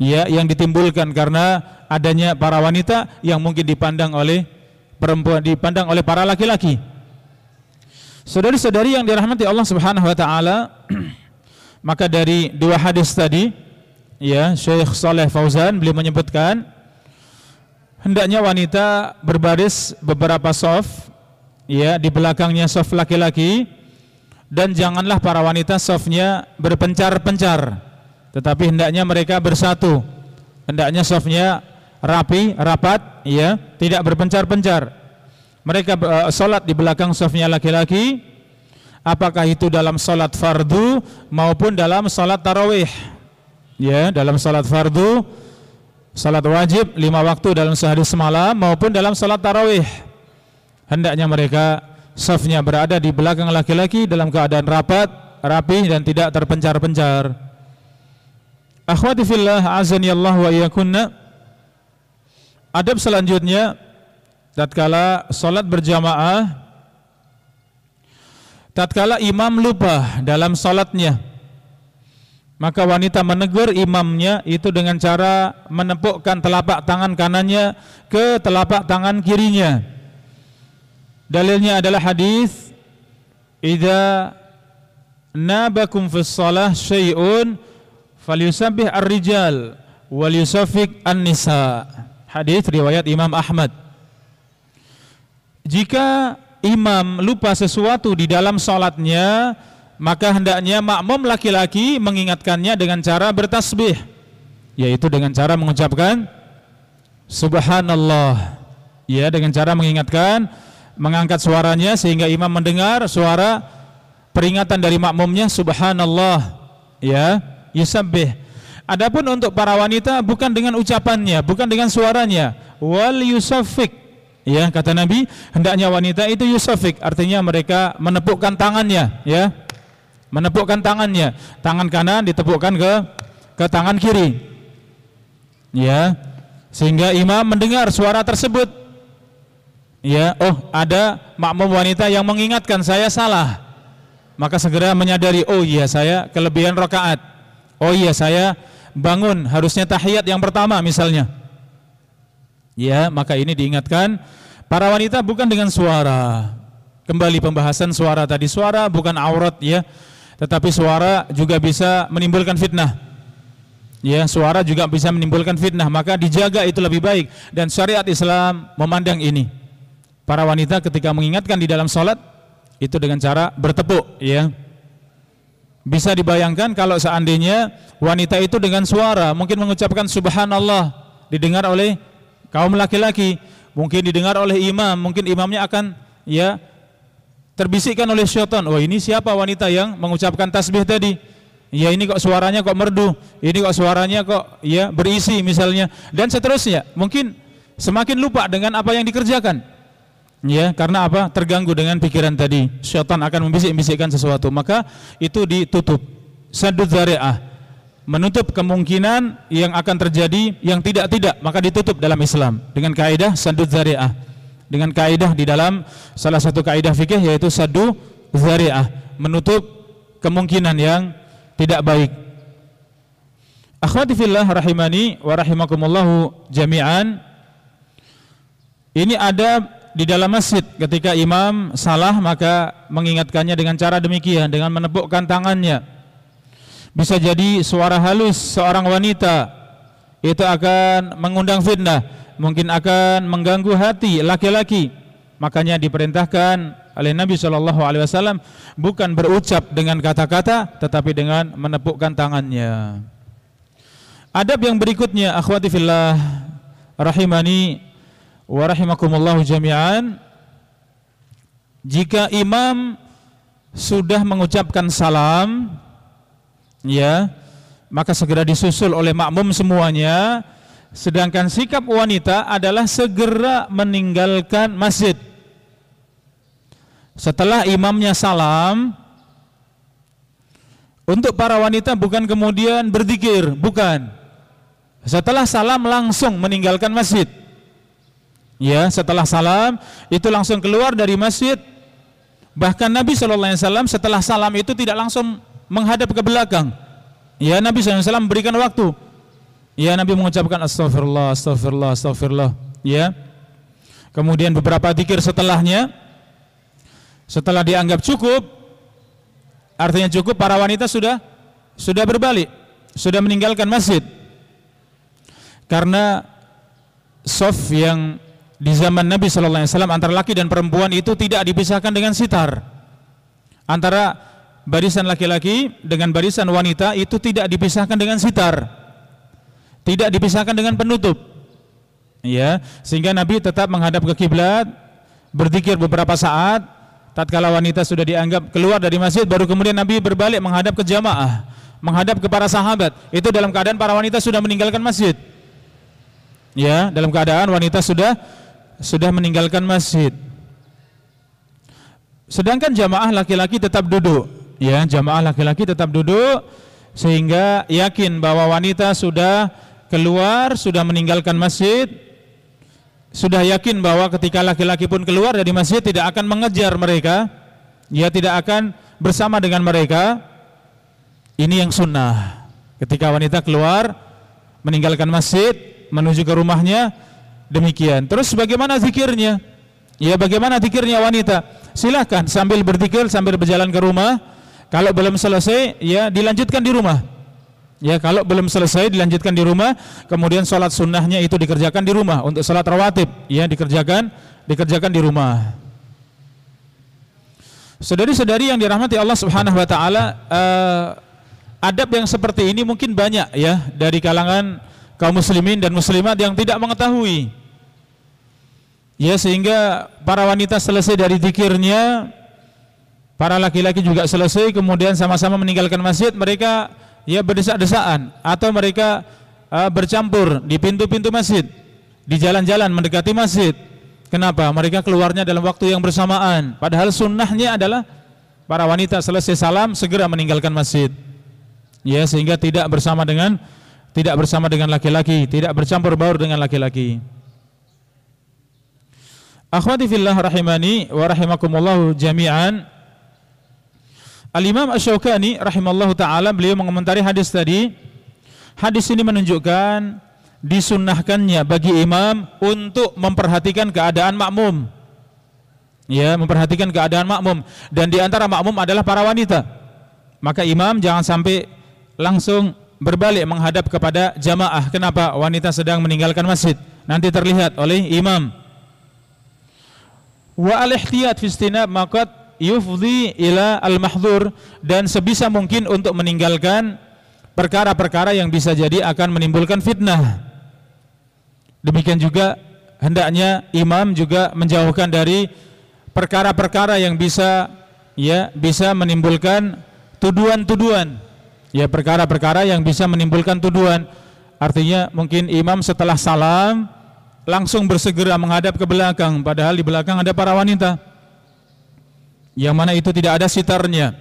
ya yang ditimbulkan karena adanya para wanita yang mungkin dipandang oleh perempuan dipandang oleh para laki-laki. Saudari-saudari yang dirahmati Allah Subhanahu wa taala, maka dari dua hadis tadi ya Syekh Saleh Fauzan beliau menyebutkan hendaknya wanita berbaris beberapa soft ya di belakangnya soft laki-laki dan janganlah para wanita softnya berpencar-pencar tetapi hendaknya mereka bersatu hendaknya safnya rapi rapat ya tidak berpencar-pencar mereka uh, eh, salat di belakang safnya laki-laki apakah itu dalam salat fardu maupun dalam salat tarawih ya dalam salat fardu salat wajib lima waktu dalam sehari semalam maupun dalam salat tarawih hendaknya mereka safnya berada di belakang laki-laki dalam keadaan rapat rapi dan tidak terpencar-pencar Akhwati fillah azani Allah wa iyakunna. Adab selanjutnya tatkala salat berjamaah tatkala imam lupa dalam salatnya maka wanita menegur imamnya itu dengan cara menepukkan telapak tangan kanannya ke telapak tangan kirinya. Dalilnya adalah hadis Idza nabakum fis shayyun falyusabbih ar-rijal wal yusaffiq an-nisa. Hadis riwayat Imam Ahmad. Jika imam lupa sesuatu di dalam salatnya, maka hendaknya makmum laki-laki mengingatkannya dengan cara bertasbih, yaitu dengan cara mengucapkan subhanallah. Ya, dengan cara mengingatkan mengangkat suaranya sehingga imam mendengar suara peringatan dari makmumnya subhanallah. Ya yusabbih. Adapun untuk para wanita bukan dengan ucapannya, bukan dengan suaranya. Wal yusaffik. Ya, kata Nabi, hendaknya wanita itu yusaffik, artinya mereka menepukkan tangannya, ya. Menepukkan tangannya. Tangan kanan ditepukkan ke ke tangan kiri. Ya. Sehingga imam mendengar suara tersebut. Ya, oh ada makmum wanita yang mengingatkan saya salah. Maka segera menyadari, oh iya saya kelebihan rakaat oh iya saya bangun harusnya tahiyat yang pertama misalnya. Ya, maka ini diingatkan para wanita bukan dengan suara. Kembali pembahasan suara tadi, suara bukan aurat ya, tetapi suara juga bisa menimbulkan fitnah. Ya, suara juga bisa menimbulkan fitnah, maka dijaga itu lebih baik dan syariat Islam memandang ini. Para wanita ketika mengingatkan di dalam salat itu dengan cara bertepuk ya. Bisa dibayangkan kalau seandainya wanita itu dengan suara mungkin mengucapkan subhanallah didengar oleh kaum laki-laki, mungkin didengar oleh imam, mungkin imamnya akan ya terbisikkan oleh syaitan, "Wah, oh, ini siapa wanita yang mengucapkan tasbih tadi?" Ya ini kok suaranya kok merdu, ini kok suaranya kok ya berisi misalnya dan seterusnya. Mungkin semakin lupa dengan apa yang dikerjakan. Ya, karena apa? Terganggu dengan pikiran tadi. Syaitan akan membisik-bisikkan sesuatu, maka itu ditutup. Sadud zari'ah. Menutup kemungkinan yang akan terjadi yang tidak-tidak, maka ditutup dalam Islam dengan kaidah sadud zari'ah. Dengan kaidah di dalam salah satu kaidah fikih yaitu sadu zari'ah, menutup kemungkinan yang tidak baik. Akhwati fillah rahimani wa rahimakumullahu jami'an. Ini ada di dalam masjid ketika imam salah maka mengingatkannya dengan cara demikian dengan menepukkan tangannya bisa jadi suara halus seorang wanita itu akan mengundang fitnah mungkin akan mengganggu hati laki-laki makanya diperintahkan oleh Nabi Shallallahu Alaihi Wasallam bukan berucap dengan kata-kata tetapi dengan menepukkan tangannya adab yang berikutnya akhwati fillah rahimani wa jami'an jika imam sudah mengucapkan salam ya maka segera disusul oleh makmum semuanya sedangkan sikap wanita adalah segera meninggalkan masjid setelah imamnya salam untuk para wanita bukan kemudian berzikir bukan setelah salam langsung meninggalkan masjid Ya, setelah salam itu langsung keluar dari masjid. Bahkan Nabi Shallallahu Alaihi Wasallam setelah salam itu tidak langsung menghadap ke belakang. Ya, Nabi Shallallahu Alaihi Wasallam berikan waktu. Ya, Nabi mengucapkan Astagfirullah, Astagfirullah, Astagfirullah. Ya, kemudian beberapa dikir setelahnya. Setelah dianggap cukup, artinya cukup para wanita sudah sudah berbalik, sudah meninggalkan masjid. Karena soft yang di zaman Nabi Shallallahu Alaihi Wasallam antara laki dan perempuan itu tidak dipisahkan dengan sitar. Antara barisan laki-laki dengan barisan wanita itu tidak dipisahkan dengan sitar, tidak dipisahkan dengan penutup. Ya, sehingga Nabi tetap menghadap ke kiblat, berzikir beberapa saat. Tatkala wanita sudah dianggap keluar dari masjid, baru kemudian Nabi berbalik menghadap ke jamaah, menghadap ke para sahabat. Itu dalam keadaan para wanita sudah meninggalkan masjid. Ya, dalam keadaan wanita sudah sudah meninggalkan masjid. Sedangkan jamaah laki-laki tetap duduk, ya, jamaah laki-laki tetap duduk sehingga yakin bahwa wanita sudah keluar, sudah meninggalkan masjid, sudah yakin bahwa ketika laki-laki pun keluar dari masjid tidak akan mengejar mereka, ia tidak akan bersama dengan mereka. Ini yang sunnah. Ketika wanita keluar meninggalkan masjid menuju ke rumahnya, demikian. Terus bagaimana zikirnya? Ya bagaimana zikirnya wanita? Silahkan sambil berzikir sambil berjalan ke rumah. Kalau belum selesai ya dilanjutkan di rumah. Ya kalau belum selesai dilanjutkan di rumah. Kemudian sholat sunnahnya itu dikerjakan di rumah untuk sholat rawatib ya dikerjakan dikerjakan di rumah. Saudari-saudari yang dirahmati Allah Subhanahu wa taala, eh, adab yang seperti ini mungkin banyak ya dari kalangan kaum muslimin dan muslimat yang tidak mengetahui. Ya sehingga para wanita selesai dari zikirnya, para laki-laki juga selesai kemudian sama-sama meninggalkan masjid, mereka ya berdesak-desaan atau mereka uh, bercampur di pintu-pintu masjid, di jalan-jalan mendekati masjid. Kenapa? Mereka keluarnya dalam waktu yang bersamaan. Padahal sunnahnya adalah para wanita selesai salam segera meninggalkan masjid. Ya sehingga tidak bersama dengan tidak bersama dengan laki-laki, tidak bercampur baur dengan laki-laki. Akhwati fillah rahimani wa rahimakumullah jami'an. Al-Imam Asy-Syaukani rahimallahu taala beliau mengomentari hadis tadi. Hadis ini menunjukkan disunnahkannya bagi imam untuk memperhatikan keadaan makmum. Ya, memperhatikan keadaan makmum dan di antara makmum adalah para wanita. Maka imam jangan sampai langsung berbalik menghadap kepada jamaah. Kenapa? Wanita sedang meninggalkan masjid. Nanti terlihat oleh imam. Wa al-ihtiyat fi istinab maqad yufdi ila al-mahdhur dan sebisa mungkin untuk meninggalkan perkara-perkara yang bisa jadi akan menimbulkan fitnah. Demikian juga hendaknya imam juga menjauhkan dari perkara-perkara yang bisa ya bisa menimbulkan tuduhan-tuduhan Ya perkara-perkara yang bisa menimbulkan tuduhan. Artinya mungkin imam setelah salam langsung bersegera menghadap ke belakang padahal di belakang ada para wanita yang mana itu tidak ada sitarnya.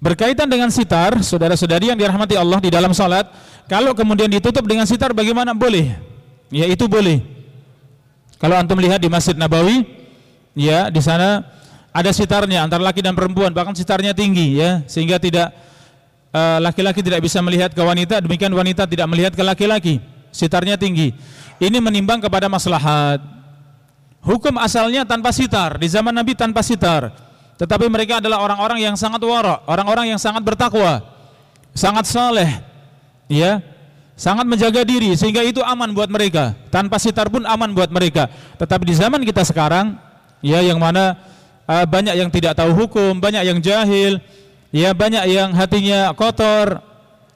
Berkaitan dengan sitar, saudara-saudari yang dirahmati Allah di dalam salat, kalau kemudian ditutup dengan sitar bagaimana? Boleh. Ya itu boleh. Kalau antum lihat di Masjid Nabawi, ya di sana ada sitarnya antara laki dan perempuan, bahkan sitarnya tinggi ya, sehingga tidak eh, laki-laki tidak bisa melihat ke wanita, demikian wanita tidak melihat ke laki-laki. Sitarnya tinggi. Ini menimbang kepada maslahat. Hukum asalnya tanpa sitar, di zaman Nabi tanpa sitar. Tetapi mereka adalah orang-orang yang sangat warak orang-orang yang sangat bertakwa, sangat saleh, ya, sangat menjaga diri sehingga itu aman buat mereka. Tanpa sitar pun aman buat mereka. Tetapi di zaman kita sekarang, ya, yang mana Ah, banyak yang tidak tahu hukum, banyak yang jahil, ya banyak yang hatinya kotor,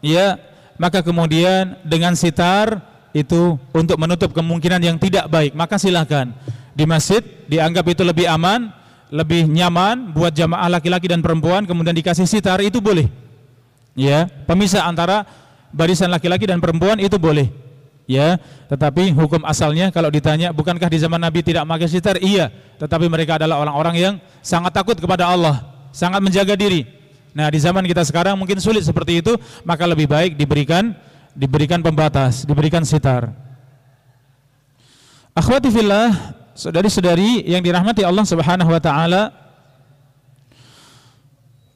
ya maka kemudian dengan sitar itu untuk menutup kemungkinan yang tidak baik, maka silahkan di masjid dianggap itu lebih aman, lebih nyaman buat jamaah laki-laki dan perempuan kemudian dikasih sitar itu boleh. Ya, pemisah antara barisan laki-laki dan perempuan itu boleh ya tetapi hukum asalnya kalau ditanya bukankah di zaman Nabi tidak pakai sitar iya tetapi mereka adalah orang-orang yang sangat takut kepada Allah sangat menjaga diri nah di zaman kita sekarang mungkin sulit seperti itu maka lebih baik diberikan diberikan pembatas diberikan sitar akhwati fillah saudari-saudari yang dirahmati Allah Subhanahu wa taala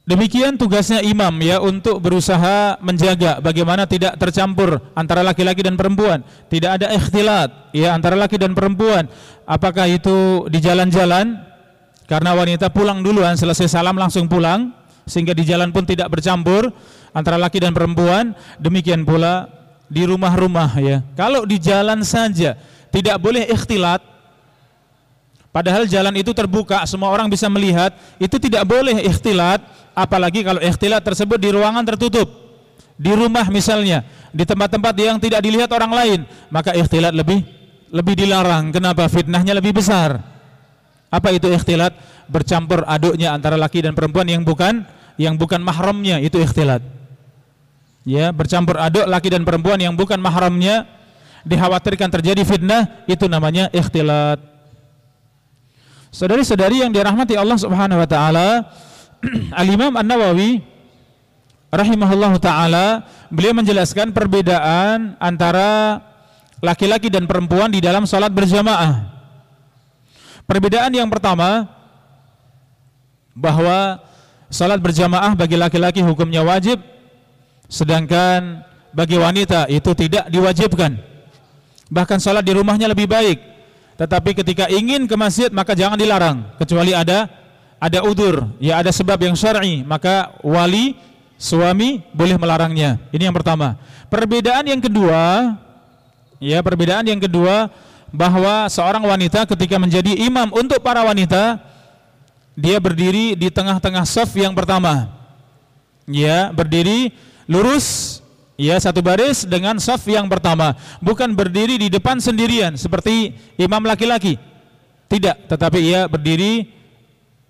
Demikian tugasnya imam ya untuk berusaha menjaga bagaimana tidak tercampur antara laki-laki dan perempuan, tidak ada ikhtilat ya antara laki dan perempuan. Apakah itu di jalan-jalan karena wanita pulang duluan selesai salam langsung pulang sehingga di jalan pun tidak bercampur antara laki dan perempuan. Demikian pula di rumah-rumah ya. Kalau di jalan saja tidak boleh ikhtilat Padahal jalan itu terbuka, semua orang bisa melihat, itu tidak boleh ikhtilat, apalagi kalau ikhtilat tersebut di ruangan tertutup. Di rumah misalnya, di tempat-tempat yang tidak dilihat orang lain, maka ikhtilat lebih lebih dilarang. Kenapa? Fitnahnya lebih besar. Apa itu ikhtilat? Bercampur aduknya antara laki dan perempuan yang bukan yang bukan mahramnya, itu ikhtilat. Ya, bercampur aduk laki dan perempuan yang bukan mahramnya dikhawatirkan terjadi fitnah, itu namanya ikhtilat. Saudari-saudari yang dirahmati Allah Subhanahu wa taala, Al-Imam An-Nawawi rahimahullah taala beliau menjelaskan perbedaan antara laki-laki dan perempuan di dalam salat berjamaah. Perbedaan yang pertama bahwa salat berjamaah bagi laki-laki hukumnya wajib sedangkan bagi wanita itu tidak diwajibkan. Bahkan salat di rumahnya lebih baik tetapi ketika ingin ke masjid maka jangan dilarang kecuali ada ada udur, ya ada sebab yang syar'i, maka wali suami boleh melarangnya. Ini yang pertama. Perbedaan yang kedua, ya perbedaan yang kedua bahwa seorang wanita ketika menjadi imam untuk para wanita dia berdiri di tengah-tengah saf yang pertama. Ya, berdiri lurus Ya, satu baris dengan saf yang pertama, bukan berdiri di depan sendirian seperti imam laki-laki. Tidak, tetapi ia berdiri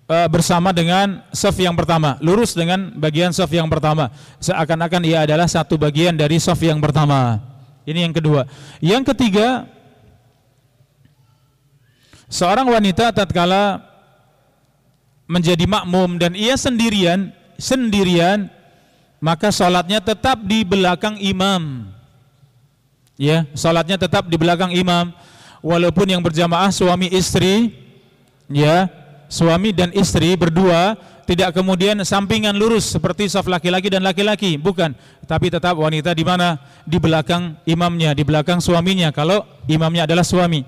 e, bersama dengan saf yang pertama, lurus dengan bagian saf yang pertama. Seakan-akan ia adalah satu bagian dari saf yang pertama. Ini yang kedua. Yang ketiga, seorang wanita tatkala menjadi makmum dan ia sendirian, sendirian maka sholatnya tetap di belakang imam. Ya, sholatnya tetap di belakang imam. Walaupun yang berjamaah suami istri, ya, suami dan istri berdua tidak kemudian sampingan lurus seperti saf laki-laki dan laki-laki, bukan. Tapi tetap wanita di mana? Di belakang imamnya, di belakang suaminya kalau imamnya adalah suami.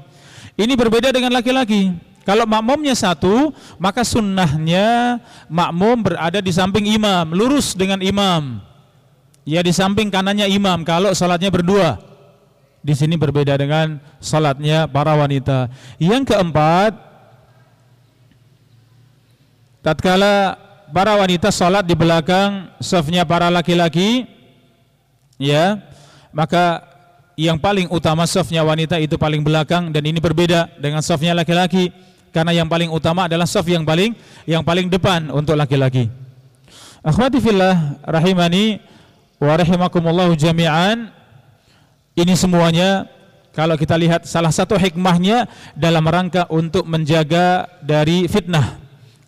Ini berbeda dengan laki-laki. Kalau makmumnya satu, maka sunnahnya makmum berada di samping imam, lurus dengan imam. Ya di samping kanannya imam kalau salatnya berdua. Di sini berbeda dengan salatnya para wanita. Yang keempat, tatkala para wanita salat di belakang safnya para laki-laki, ya, maka yang paling utama safnya wanita itu paling belakang dan ini berbeda dengan safnya laki-laki karena yang paling utama adalah saf yang paling yang paling depan untuk laki-laki. Akhwati fillah rahimani wa rahimakumullah jami'an. Ini semuanya kalau kita lihat salah satu hikmahnya dalam rangka untuk menjaga dari fitnah,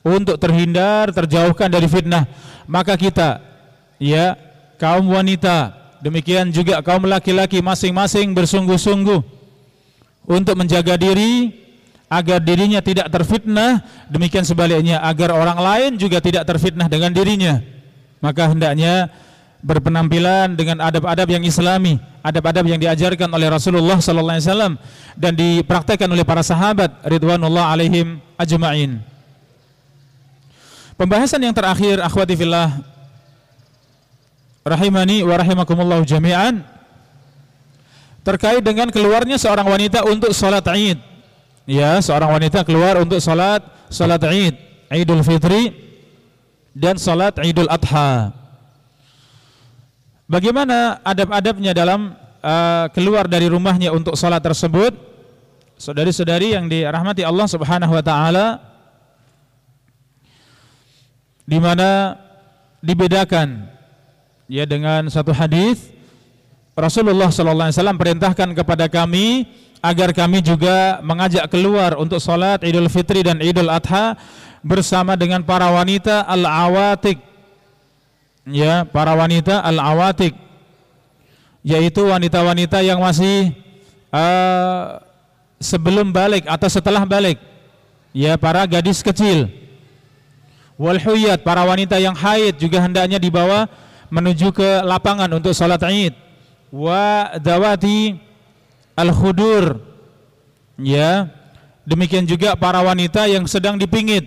untuk terhindar, terjauhkan dari fitnah. Maka kita ya kaum wanita demikian juga kaum laki-laki masing-masing bersungguh-sungguh untuk menjaga diri agar dirinya tidak terfitnah, demikian sebaliknya agar orang lain juga tidak terfitnah dengan dirinya. Maka hendaknya berpenampilan dengan adab-adab yang islami, adab-adab yang diajarkan oleh Rasulullah sallallahu alaihi wasallam dan dipraktekkan oleh para sahabat ridwanullah alaihim ajmain. Pembahasan yang terakhir akhwati fillah rahimani wa rahimakumullah jami'an terkait dengan keluarnya seorang wanita untuk salat Id ya seorang wanita keluar untuk salat salat Id, Idul Fitri dan salat Idul Adha. Bagaimana adab-adabnya dalam uh, keluar dari rumahnya untuk salat tersebut? Saudari-saudari yang dirahmati Allah Subhanahu wa taala di mana dibedakan ya dengan satu hadis Rasulullah SAW perintahkan kepada kami agar kami juga mengajak keluar untuk salat Idul Fitri dan Idul Adha bersama dengan para wanita al-awatik. Ya, para wanita al-awatik yaitu wanita-wanita yang masih uh, sebelum balik atau setelah balik. Ya, para gadis kecil. Wal para wanita yang haid juga hendaknya dibawa menuju ke lapangan untuk salat Id wa dawati al-khudur ya demikian juga para wanita yang sedang dipingit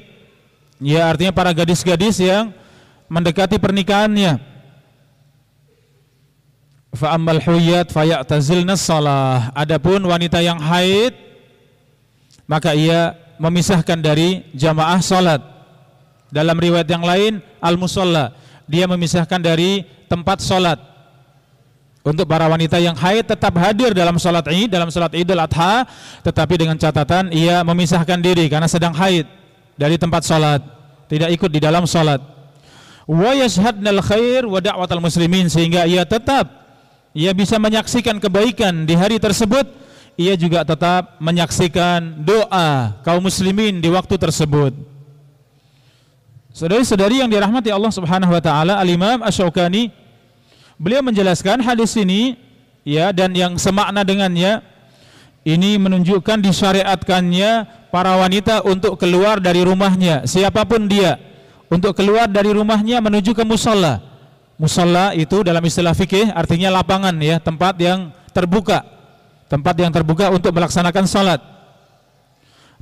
ya artinya para gadis-gadis yang mendekati pernikahannya fa ammal huyat fayatazilna shalah adapun wanita yang haid maka ia memisahkan dari jamaah salat dalam riwayat yang lain al-musalla dia memisahkan dari tempat salat untuk para wanita yang haid tetap hadir dalam sholat ini dalam sholat idul adha, tetapi dengan catatan ia memisahkan diri karena sedang haid dari tempat sholat, tidak ikut di dalam sholat. Wa yashhadnal khair wa da'watal muslimin sehingga ia tetap ia bisa menyaksikan kebaikan di hari tersebut, ia juga tetap menyaksikan doa kaum muslimin di waktu tersebut. Saudari-saudari yang dirahmati Allah Subhanahu wa taala, Al-Imam asy Beliau menjelaskan hadis ini ya dan yang semakna dengannya ini menunjukkan disyariatkannya para wanita untuk keluar dari rumahnya siapapun dia untuk keluar dari rumahnya menuju ke musalla. Musalla itu dalam istilah fikih artinya lapangan ya, tempat yang terbuka. Tempat yang terbuka untuk melaksanakan salat.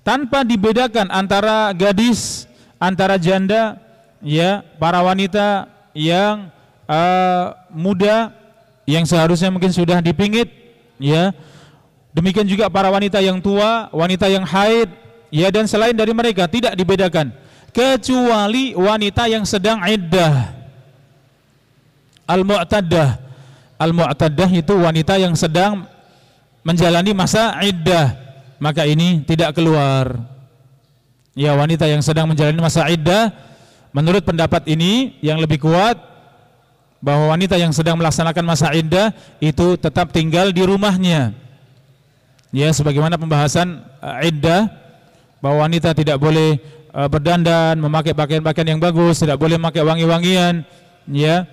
Tanpa dibedakan antara gadis, antara janda, ya, para wanita yang uh, muda yang seharusnya mungkin sudah dipingit ya demikian juga para wanita yang tua wanita yang haid ya dan selain dari mereka tidak dibedakan kecuali wanita yang sedang iddah al-mu'taddah al-mu'taddah itu wanita yang sedang menjalani masa iddah maka ini tidak keluar ya wanita yang sedang menjalani masa iddah menurut pendapat ini yang lebih kuat bahwa wanita yang sedang melaksanakan masa iddah itu tetap tinggal di rumahnya. Ya, sebagaimana pembahasan eh, iddah bahwa wanita tidak boleh eh, berdandan, memakai pakaian-pakaian yang bagus, tidak boleh memakai wangi-wangian, ya.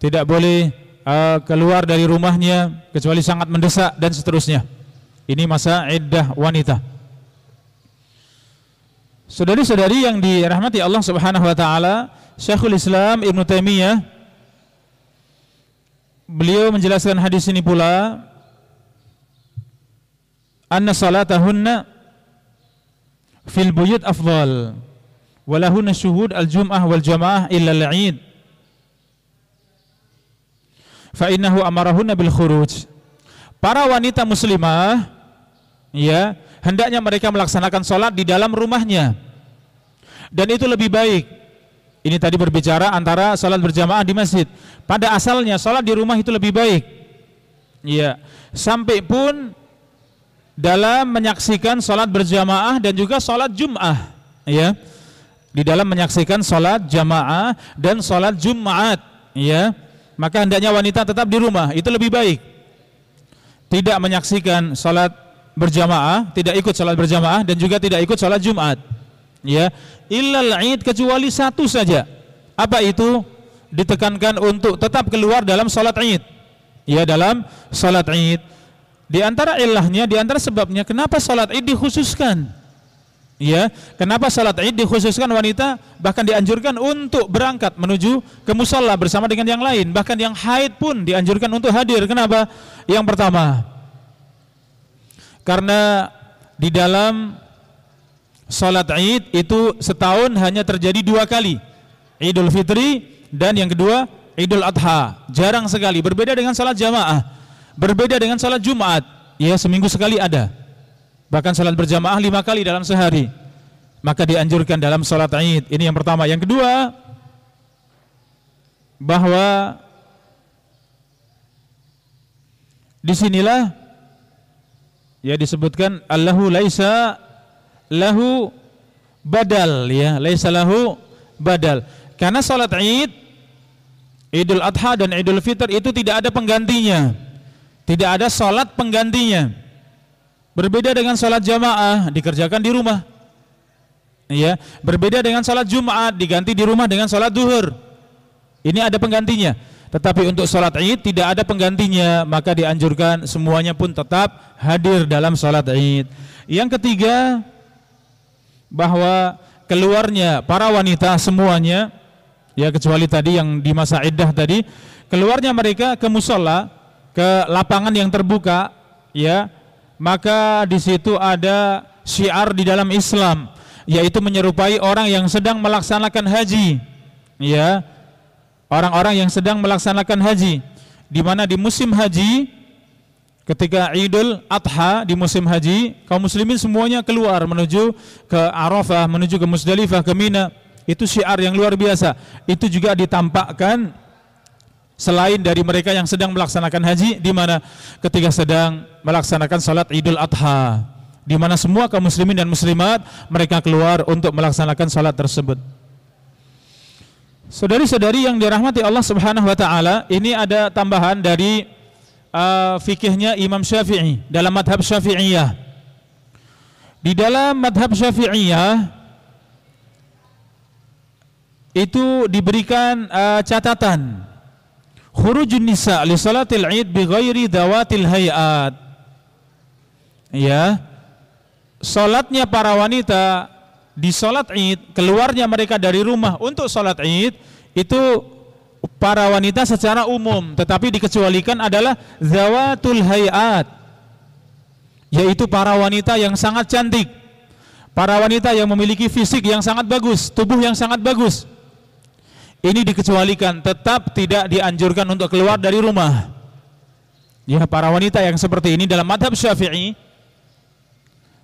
Tidak boleh eh, keluar dari rumahnya kecuali sangat mendesak dan seterusnya. Ini masa iddah wanita. Saudari-saudari yang dirahmati Allah Subhanahu wa taala, Syekhul Islam Ibnu Taimiyah Beliau menjelaskan hadis ini pula anna salatahunna fil buyut afdal walahunna syuhud al-jum'ah wal jamaah illa al-'id fa innahu amarahunna bil khuruj para wanita muslimah ya hendaknya mereka melaksanakan salat di dalam rumahnya dan itu lebih baik ini tadi berbicara antara sholat berjamaah di masjid. Pada asalnya sholat di rumah itu lebih baik. Iya. Sampai pun dalam menyaksikan sholat berjamaah dan juga sholat Jumat, Iya. Di dalam menyaksikan salat jamaah dan salat Jumat, ya. Maka hendaknya wanita tetap di rumah, itu lebih baik. Tidak menyaksikan sholat berjamaah, tidak ikut sholat berjamaah dan juga tidak ikut sholat Jumat ya illal id kecuali satu saja apa itu ditekankan untuk tetap keluar dalam salat id ya dalam salat id di antara ilahnya di antara sebabnya kenapa salat id dikhususkan ya kenapa salat id dikhususkan wanita bahkan dianjurkan untuk berangkat menuju ke musola bersama dengan yang lain bahkan yang haid pun dianjurkan untuk hadir kenapa yang pertama karena di dalam salat Id itu setahun hanya terjadi dua kali. Idul Fitri dan yang kedua Idul Adha. Jarang sekali berbeda dengan salat jamaah. Berbeda dengan salat Jumat. Ya seminggu sekali ada. Bahkan salat berjamaah lima kali dalam sehari. Maka dianjurkan dalam salat Id. Ini yang pertama. Yang kedua bahwa disinilah ya disebutkan Allahu laisa lahu badal ya, laisa lahu badal. Karena salat Id, Idul Adha dan Idul Fitr itu tidak ada penggantinya. Tidak ada salat penggantinya. Berbeda dengan salat jamaah dikerjakan di rumah. Ya, berbeda dengan salat Jumat diganti di rumah dengan salat duhur. Ini ada penggantinya. Tetapi untuk salat id tidak ada penggantinya Maka dianjurkan semuanya pun tetap hadir dalam salat id Yang ketiga bahwa keluarnya para wanita semuanya ya kecuali tadi yang di masa iddah tadi keluarnya mereka ke musola ke lapangan yang terbuka ya maka di situ ada syiar di dalam Islam yaitu menyerupai orang yang sedang melaksanakan haji ya orang-orang yang sedang melaksanakan haji di mana di musim haji Ketika Idul Adha di musim haji, kaum muslimin semuanya keluar menuju ke Arafah, menuju ke Musdalifah, ke Mina. Itu syiar yang luar biasa. Itu juga ditampakkan selain dari mereka yang sedang melaksanakan haji di mana ketika sedang melaksanakan salat Idul Adha di mana semua kaum muslimin dan muslimat mereka keluar untuk melaksanakan salat tersebut. Saudari-saudari yang dirahmati Allah Subhanahu wa taala, ini ada tambahan dari uh, fikihnya Imam Syafi'i dalam madhab Syafi'iyah. Di dalam madhab Syafi'iyah itu diberikan uh, catatan khurujun nisa li salatil id bi ghairi dawatil hayat. Ya. Salatnya para wanita di salat Id, keluarnya mereka dari rumah untuk salat Id itu para wanita secara umum, tetapi dikecualikan adalah zawatul hayat, yaitu para wanita yang sangat cantik, para wanita yang memiliki fisik yang sangat bagus, tubuh yang sangat bagus. Ini dikecualikan, tetap tidak dianjurkan untuk keluar dari rumah. Ya, para wanita yang seperti ini dalam madhab syafi'i,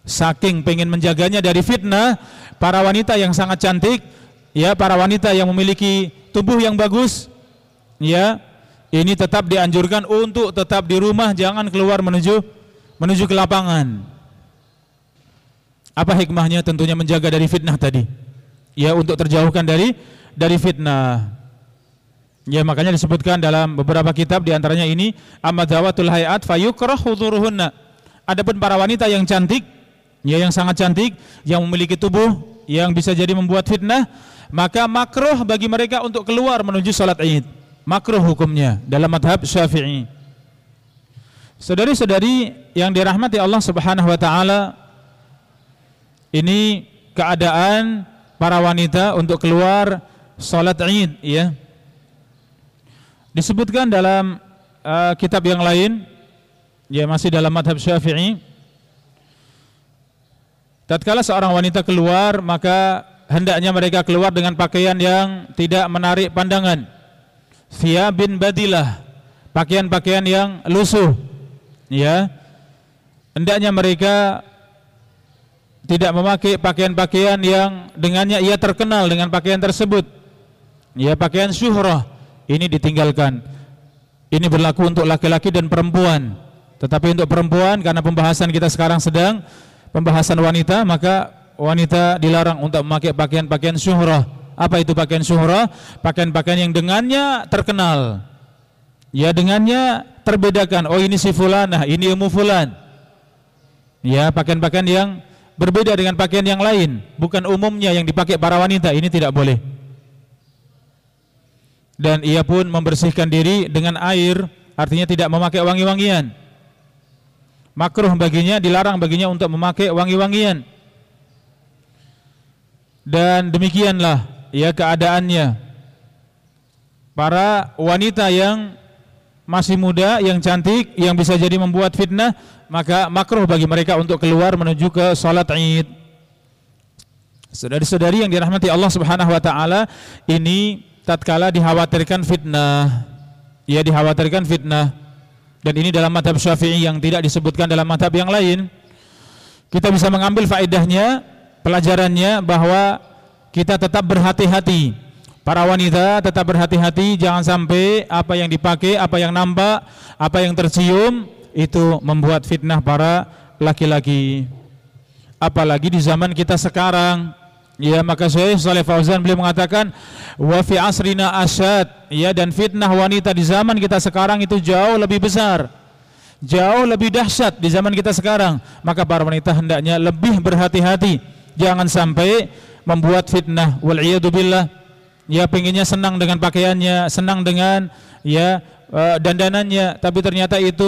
saking pengen menjaganya dari fitnah, para wanita yang sangat cantik, ya para wanita yang memiliki tubuh yang bagus ya ini tetap dianjurkan untuk tetap di rumah jangan keluar menuju menuju ke lapangan apa hikmahnya tentunya menjaga dari fitnah tadi ya untuk terjauhkan dari dari fitnah Ya makanya disebutkan dalam beberapa kitab diantaranya ini amadawatul hayat fayukrah huduruhunna. Adapun para wanita yang cantik, ya yang sangat cantik, yang memiliki tubuh yang bisa jadi membuat fitnah, maka makruh bagi mereka untuk keluar menuju sholat Id. Makruh hukumnya dalam madhab Syafi'i. Saudari-saudari yang dirahmati Allah Subhanahu wa taala, ini keadaan para wanita untuk keluar sholat Id ya. Disebutkan dalam uh, kitab yang lain ya masih dalam madhab Syafi'i tatkala seorang wanita keluar maka hendaknya mereka keluar dengan pakaian yang tidak menarik pandangan. bin badilah, pakaian-pakaian yang lusuh. Ya. Hendaknya mereka tidak memakai pakaian-pakaian yang dengannya ia terkenal dengan pakaian tersebut. Ya, pakaian syuhrah ini ditinggalkan. Ini berlaku untuk laki-laki dan perempuan. Tetapi untuk perempuan karena pembahasan kita sekarang sedang pembahasan wanita, maka wanita dilarang untuk memakai pakaian-pakaian syuhrah. Apa itu pakaian syuhrah? Pakaian-pakaian yang dengannya terkenal. Ya dengannya terbedakan. Oh ini si fulanah, ini umu fulan. Ya pakaian-pakaian yang berbeda dengan pakaian yang lain, bukan umumnya yang dipakai para wanita. Ini tidak boleh. Dan ia pun membersihkan diri dengan air, artinya tidak memakai wangi-wangian. Makruh baginya, dilarang baginya untuk memakai wangi-wangian dan demikianlah ya keadaannya. Para wanita yang masih muda, yang cantik, yang bisa jadi membuat fitnah, maka makruh bagi mereka untuk keluar menuju ke salat Id. Saudari-saudari yang dirahmati Allah Subhanahu wa taala, ini tatkala dikhawatirkan fitnah. Ya dikhawatirkan fitnah. Dan ini dalam madhab Syafi'i yang tidak disebutkan dalam madhab yang lain. Kita bisa mengambil faedahnya pelajarannya bahwa kita tetap berhati-hati. Para wanita tetap berhati-hati jangan sampai apa yang dipakai, apa yang nampak, apa yang tercium itu membuat fitnah para laki-laki. Apalagi di zaman kita sekarang. Ya, maka Syekh Saleh Fauzan beliau mengatakan wa fi asrina asyad, ya dan fitnah wanita di zaman kita sekarang itu jauh lebih besar. Jauh lebih dahsyat di zaman kita sekarang. Maka para wanita hendaknya lebih berhati-hati jangan sampai membuat fitnah wal billah ya pengennya senang dengan pakaiannya senang dengan ya e, dandanannya tapi ternyata itu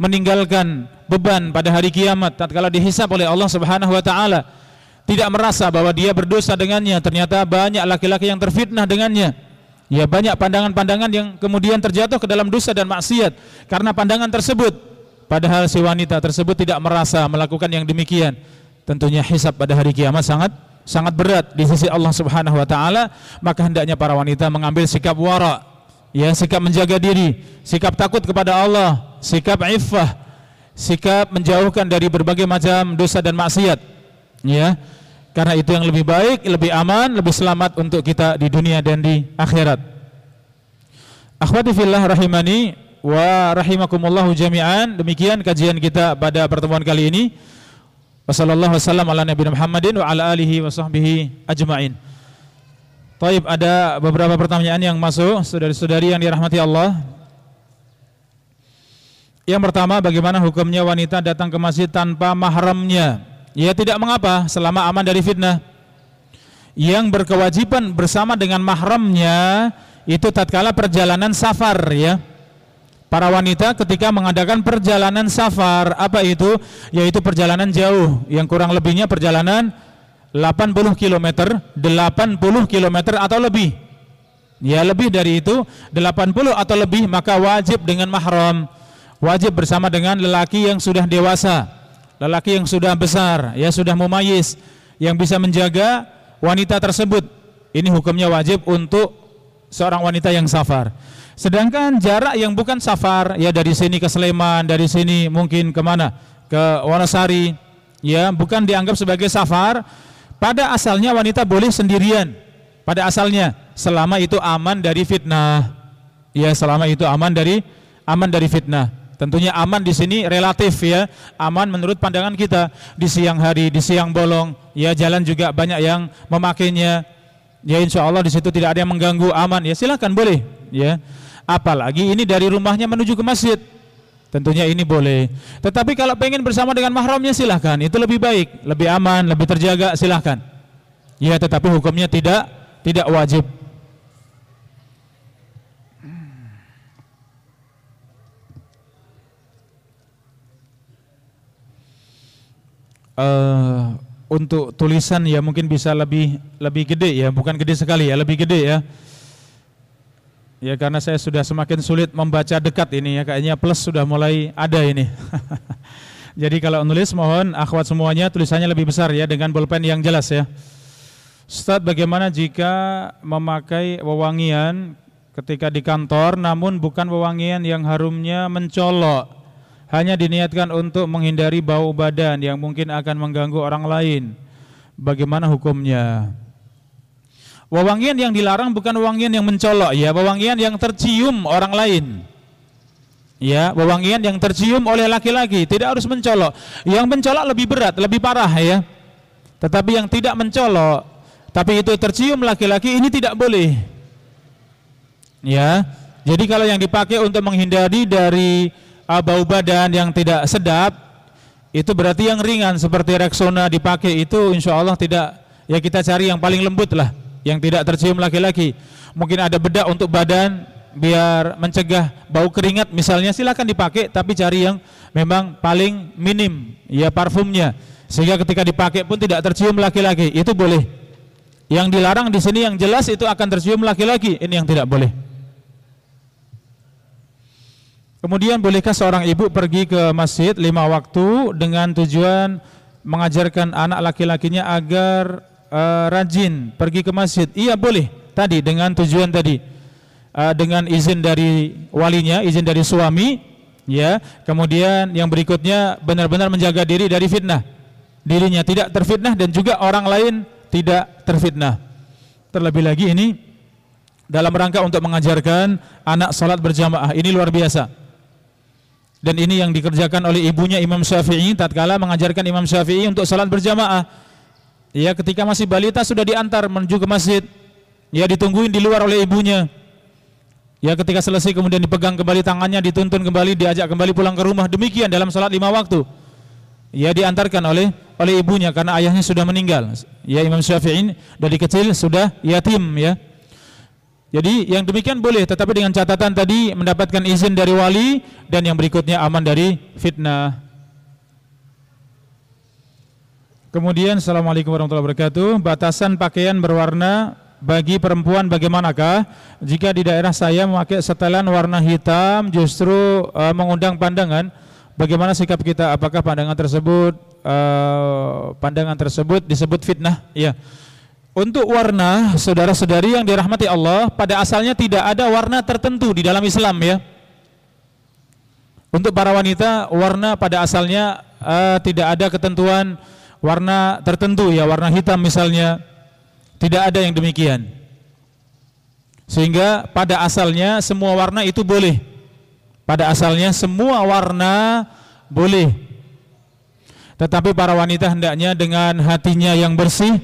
meninggalkan beban pada hari kiamat tatkala dihisap oleh Allah Subhanahu wa taala tidak merasa bahwa dia berdosa dengannya ternyata banyak laki-laki yang terfitnah dengannya ya banyak pandangan-pandangan yang kemudian terjatuh ke dalam dosa dan maksiat karena pandangan tersebut padahal si wanita tersebut tidak merasa melakukan yang demikian tentunya hisab pada hari kiamat sangat sangat berat di sisi Allah Subhanahu wa taala, maka hendaknya para wanita mengambil sikap wara, ya sikap menjaga diri, sikap takut kepada Allah, sikap iffah, sikap menjauhkan dari berbagai macam dosa dan maksiat. Ya. Karena itu yang lebih baik, lebih aman, lebih selamat untuk kita di dunia dan di akhirat. Akhwati fillah rahimani wa rahimakumullahu jami'an. Demikian kajian kita pada pertemuan kali ini. Wassalamualaikum wasallam ala Nabi Muhammadin wa ala alihi wa sahbihi ajma'in. Taib, ada beberapa pertanyaan yang masuk, saudari-saudari yang dirahmati Allah. Yang pertama, bagaimana hukumnya wanita datang ke masjid tanpa mahramnya? Ya tidak mengapa, selama aman dari fitnah. Yang berkewajiban bersama dengan mahramnya itu tatkala perjalanan safar ya para wanita ketika mengadakan perjalanan safar. Apa itu? Yaitu perjalanan jauh yang kurang lebihnya perjalanan 80 km, 80 km atau lebih. Ya lebih dari itu 80 atau lebih maka wajib dengan mahram. Wajib bersama dengan lelaki yang sudah dewasa, lelaki yang sudah besar, ya sudah mumayis yang bisa menjaga wanita tersebut. Ini hukumnya wajib untuk seorang wanita yang safar. Sedangkan jarak yang bukan safar, ya dari sini ke Sleman, dari sini mungkin kemana? Ke Wonosari, ya bukan dianggap sebagai safar. Pada asalnya wanita boleh sendirian. Pada asalnya selama itu aman dari fitnah. Ya selama itu aman dari aman dari fitnah. Tentunya aman di sini relatif ya. Aman menurut pandangan kita di siang hari, di siang bolong, ya jalan juga banyak yang memakainya. Ya insya Allah di situ tidak ada yang mengganggu, aman. Ya silahkan boleh. Ya. Apalagi ini dari rumahnya menuju ke masjid. Tentunya ini boleh. Tetapi kalau pengen bersama dengan mahramnya silahkan. Itu lebih baik, lebih aman, lebih terjaga silahkan. Ya, tetapi hukumnya tidak tidak wajib. Uh, untuk tulisan ya mungkin bisa lebih lebih gede ya, bukan gede sekali ya, lebih gede ya. Ya karena saya sudah semakin sulit membaca dekat ini ya kayaknya plus sudah mulai ada ini. Jadi kalau nulis mohon akhwat semuanya tulisannya lebih besar ya dengan bolpen yang jelas ya. Ustaz bagaimana jika memakai wewangian ketika di kantor namun bukan wewangian yang harumnya mencolok hanya diniatkan untuk menghindari bau badan yang mungkin akan mengganggu orang lain. Bagaimana hukumnya? Wewangian yang dilarang bukan wewangian yang mencolok ya, wewangian yang tercium orang lain. Ya, wewangian yang tercium oleh laki-laki, tidak harus mencolok. Yang mencolok lebih berat, lebih parah ya. Tetapi yang tidak mencolok tapi itu tercium laki-laki ini tidak boleh. Ya. Jadi kalau yang dipakai untuk menghindari dari uh, bau badan yang tidak sedap itu berarti yang ringan seperti Rexona dipakai itu insya Allah tidak ya kita cari yang paling lembut lah yang tidak tercium laki-laki. Mungkin ada bedak untuk badan biar mencegah bau keringat misalnya silakan dipakai tapi cari yang memang paling minim ya parfumnya sehingga ketika dipakai pun tidak tercium laki-laki itu boleh yang dilarang di sini yang jelas itu akan tercium laki-laki ini yang tidak boleh kemudian bolehkah seorang ibu pergi ke masjid lima waktu dengan tujuan mengajarkan anak laki-lakinya agar uh, rajin pergi ke masjid iya boleh tadi dengan tujuan tadi uh, dengan izin dari walinya izin dari suami ya kemudian yang berikutnya benar-benar menjaga diri dari fitnah dirinya tidak terfitnah dan juga orang lain tidak terfitnah terlebih lagi ini dalam rangka untuk mengajarkan anak salat berjamaah ini luar biasa dan ini yang dikerjakan oleh ibunya Imam Syafi'i tatkala mengajarkan Imam Syafi'i untuk salat berjamaah Ya ketika masih balita sudah diantar menuju ke masjid. Ya ditungguin di luar oleh ibunya. Ya ketika selesai kemudian dipegang kembali tangannya, dituntun kembali, diajak kembali pulang ke rumah. Demikian dalam sholat lima waktu. Ya diantarkan oleh oleh ibunya karena ayahnya sudah meninggal. Ya Imam Syafi'i dari kecil sudah yatim ya. Jadi yang demikian boleh tetapi dengan catatan tadi mendapatkan izin dari wali dan yang berikutnya aman dari fitnah. Kemudian Assalamualaikum warahmatullahi wabarakatuh. Batasan pakaian berwarna bagi perempuan bagaimanakah? Jika di daerah saya memakai setelan warna hitam justru uh, mengundang pandangan. Bagaimana sikap kita? Apakah pandangan tersebut uh, pandangan tersebut disebut fitnah? Ya. Untuk warna, saudara-saudari yang dirahmati Allah, pada asalnya tidak ada warna tertentu di dalam Islam ya. Untuk para wanita, warna pada asalnya uh, tidak ada ketentuan warna tertentu ya, warna hitam misalnya, tidak ada yang demikian. Sehingga pada asalnya semua warna itu boleh. Pada asalnya semua warna boleh. Tetapi para wanita hendaknya dengan hatinya yang bersih,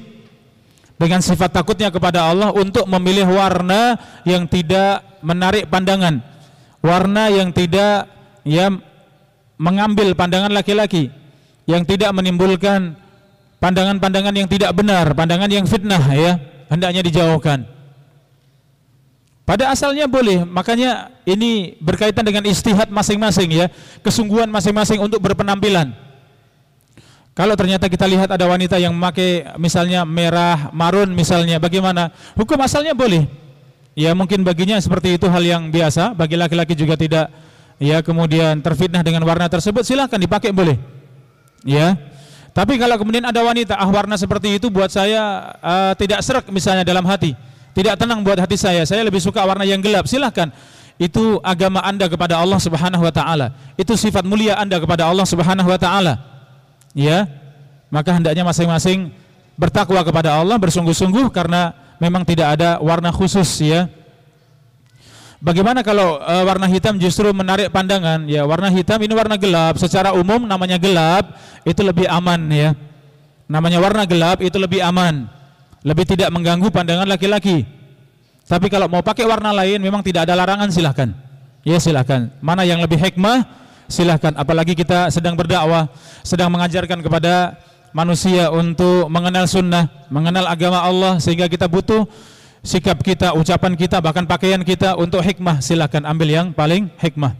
dengan sifat takutnya kepada Allah untuk memilih warna yang tidak menarik pandangan, warna yang tidak ya mengambil pandangan laki-laki, yang tidak menimbulkan pandangan-pandangan yang tidak benar, pandangan yang fitnah ya, hendaknya dijauhkan. Pada asalnya boleh, makanya ini berkaitan dengan istihad masing-masing ya, kesungguhan masing-masing untuk berpenampilan. Kalau ternyata kita lihat ada wanita yang memakai misalnya merah, marun misalnya, bagaimana? Hukum asalnya boleh. Ya mungkin baginya seperti itu hal yang biasa, bagi laki-laki juga tidak ya kemudian terfitnah dengan warna tersebut silahkan dipakai boleh. Ya, tapi kalau kemudian ada wanita, ah warna seperti itu buat saya uh, tidak serak misalnya dalam hati, tidak tenang buat hati saya, saya lebih suka warna yang gelap, silahkan. Itu agama anda kepada Allah subhanahu wa ta'ala. Itu sifat mulia anda kepada Allah subhanahu wa ta'ala. Ya, maka hendaknya masing-masing bertakwa kepada Allah bersungguh-sungguh karena memang tidak ada warna khusus ya. Bagaimana kalau e, warna hitam justru menarik pandangan? Ya, warna hitam ini warna gelap. Secara umum namanya gelap itu lebih aman ya. Namanya warna gelap itu lebih aman. Lebih tidak mengganggu pandangan laki-laki. Tapi kalau mau pakai warna lain memang tidak ada larangan silahkan. Ya silahkan. Mana yang lebih hikmah silahkan. Apalagi kita sedang berdakwah, sedang mengajarkan kepada manusia untuk mengenal sunnah, mengenal agama Allah sehingga kita butuh sikap kita, ucapan kita, bahkan pakaian kita untuk hikmah. Silakan ambil yang paling hikmah.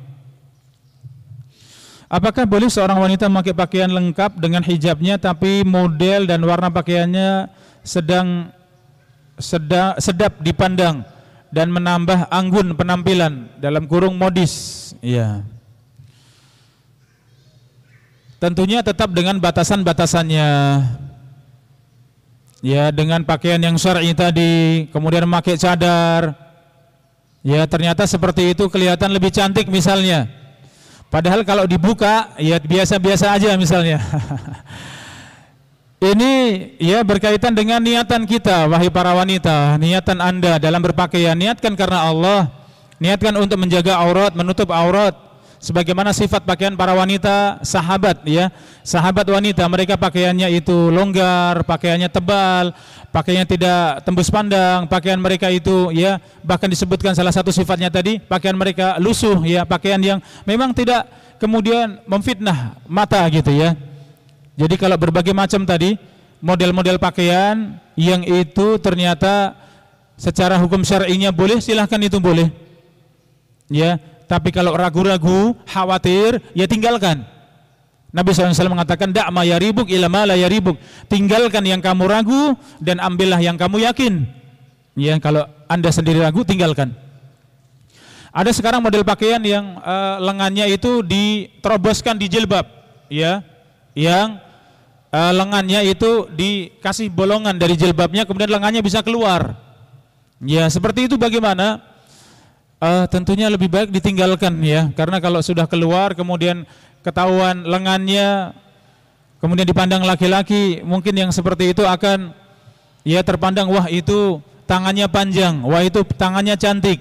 Apakah boleh seorang wanita memakai pakaian lengkap dengan hijabnya tapi model dan warna pakaiannya sedang sedang sedap dipandang dan menambah anggun penampilan dalam kurung modis? Ya. Tentunya tetap dengan batasan-batasannya ya dengan pakaian yang syar'i tadi, kemudian memakai cadar. Ya, ternyata seperti itu kelihatan lebih cantik misalnya. Padahal kalau dibuka ya biasa-biasa aja misalnya. Ini ya berkaitan dengan niatan kita wahai para wanita, niatan Anda dalam berpakaian, niatkan karena Allah, niatkan untuk menjaga aurat, menutup aurat sebagaimana sifat pakaian para wanita sahabat ya. Sahabat wanita mereka pakaiannya itu longgar, pakaiannya tebal, pakaiannya tidak tembus pandang, pakaian mereka itu ya bahkan disebutkan salah satu sifatnya tadi pakaian mereka lusuh ya, pakaian yang memang tidak kemudian memfitnah mata gitu ya. Jadi kalau berbagai macam tadi model-model pakaian yang itu ternyata secara hukum syar'inya boleh silahkan itu boleh ya tapi kalau ragu-ragu, khawatir, ya tinggalkan. Nabi SAW mengatakan, maya yaribuk ilama la yaribuk. Tinggalkan yang kamu ragu dan ambillah yang kamu yakin. Ya, kalau anda sendiri ragu, tinggalkan. Ada sekarang model pakaian yang uh, lengannya itu diteroboskan di jilbab, ya, yang uh, lengannya itu dikasih bolongan dari jilbabnya, kemudian lengannya bisa keluar. Ya, seperti itu bagaimana? uh, tentunya lebih baik ditinggalkan ya karena kalau sudah keluar kemudian ketahuan lengannya kemudian dipandang laki-laki mungkin yang seperti itu akan ya terpandang wah itu tangannya panjang wah itu tangannya cantik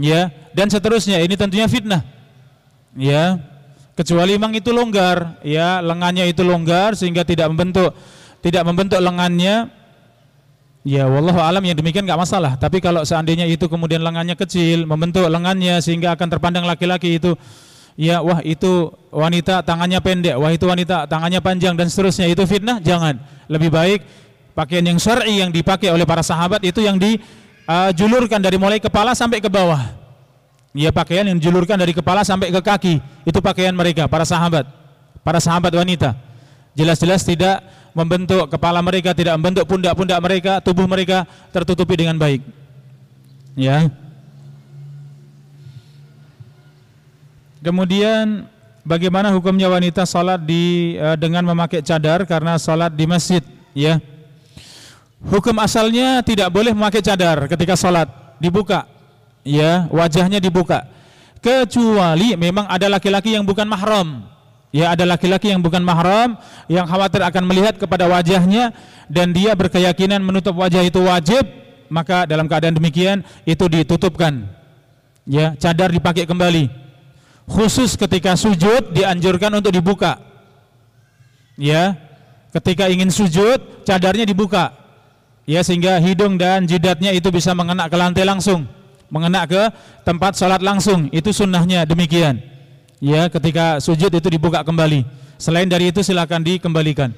ya dan seterusnya ini tentunya fitnah ya kecuali memang itu longgar ya lengannya itu longgar sehingga tidak membentuk tidak membentuk lengannya Ya, wallahu alam yang demikian nggak masalah. Tapi kalau seandainya itu kemudian lengannya kecil, membentuk lengannya sehingga akan terpandang laki-laki itu ya wah itu wanita tangannya pendek, wah itu wanita tangannya panjang dan seterusnya itu fitnah, jangan. Lebih baik pakaian yang syar'i yang dipakai oleh para sahabat itu yang dijulurkan uh, dari mulai kepala sampai ke bawah. Ya pakaian yang dijulurkan dari kepala sampai ke kaki, itu pakaian mereka para sahabat, para sahabat wanita. Jelas-jelas tidak membentuk kepala mereka, tidak membentuk pundak-pundak mereka, tubuh mereka tertutupi dengan baik. Ya. Kemudian bagaimana hukumnya wanita sholat di eh, dengan memakai cadar karena sholat di masjid, ya. Hukum asalnya tidak boleh memakai cadar ketika sholat dibuka. Ya, wajahnya dibuka. Kecuali memang ada laki-laki yang bukan mahram Ya ada laki-laki yang bukan mahram yang khawatir akan melihat kepada wajahnya dan dia berkeyakinan menutup wajah itu wajib, maka dalam keadaan demikian itu ditutupkan. Ya, cadar dipakai kembali. Khusus ketika sujud dianjurkan untuk dibuka. Ya. Ketika ingin sujud, cadarnya dibuka. Ya, sehingga hidung dan jidatnya itu bisa mengenak ke lantai langsung, mengenak ke tempat sholat langsung. Itu sunnahnya demikian ya ketika sujud itu dibuka kembali. Selain dari itu silakan dikembalikan.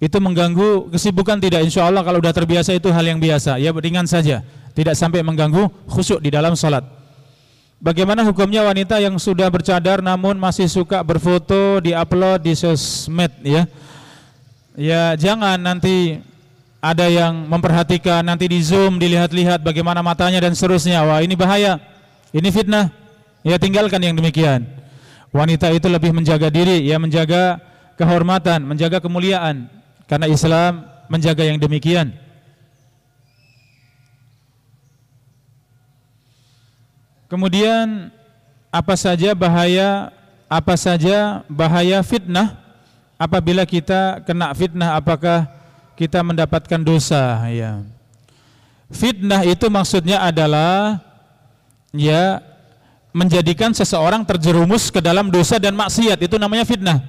Itu mengganggu kesibukan tidak insya Allah kalau sudah terbiasa itu hal yang biasa ya ringan saja tidak sampai mengganggu khusyuk di dalam salat. Bagaimana hukumnya wanita yang sudah bercadar namun masih suka berfoto, di upload di sosmed ya? Ya jangan nanti ada yang memperhatikan nanti di zoom dilihat-lihat bagaimana matanya dan seterusnya. Wah ini bahaya, ini fitnah. Ya tinggalkan yang demikian. Wanita itu lebih menjaga diri, ya menjaga kehormatan, menjaga kemuliaan karena Islam menjaga yang demikian. Kemudian apa saja bahaya apa saja bahaya fitnah apabila kita kena fitnah apakah kita mendapatkan dosa ya fitnah itu maksudnya adalah ya menjadikan seseorang terjerumus ke dalam dosa dan maksiat itu namanya fitnah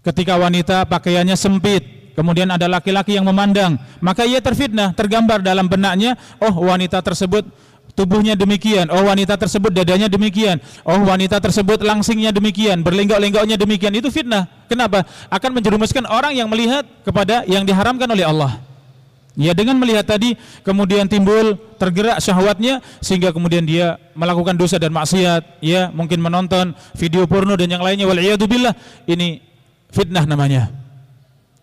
ketika wanita pakaiannya sempit kemudian ada laki-laki yang memandang maka ia terfitnah tergambar dalam benaknya oh wanita tersebut tubuhnya demikian, oh wanita tersebut dadanya demikian, oh wanita tersebut langsingnya demikian, berlenggok-lenggoknya demikian, itu fitnah. Kenapa? Akan menjerumuskan orang yang melihat kepada yang diharamkan oleh Allah. Ya dengan melihat tadi kemudian timbul tergerak syahwatnya sehingga kemudian dia melakukan dosa dan maksiat, ya mungkin menonton video porno dan yang lainnya wal billah. Ini fitnah namanya.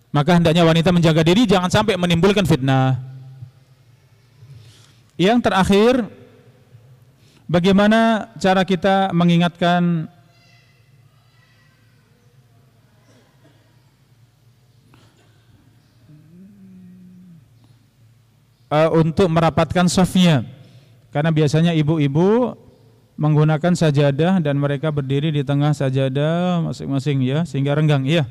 Maka hendaknya wanita menjaga diri jangan sampai menimbulkan fitnah. Yang terakhir bagaimana cara kita mengingatkan uh, untuk merapatkan sofnya karena biasanya ibu-ibu menggunakan sajadah dan mereka berdiri di tengah sajadah masing-masing ya sehingga renggang ya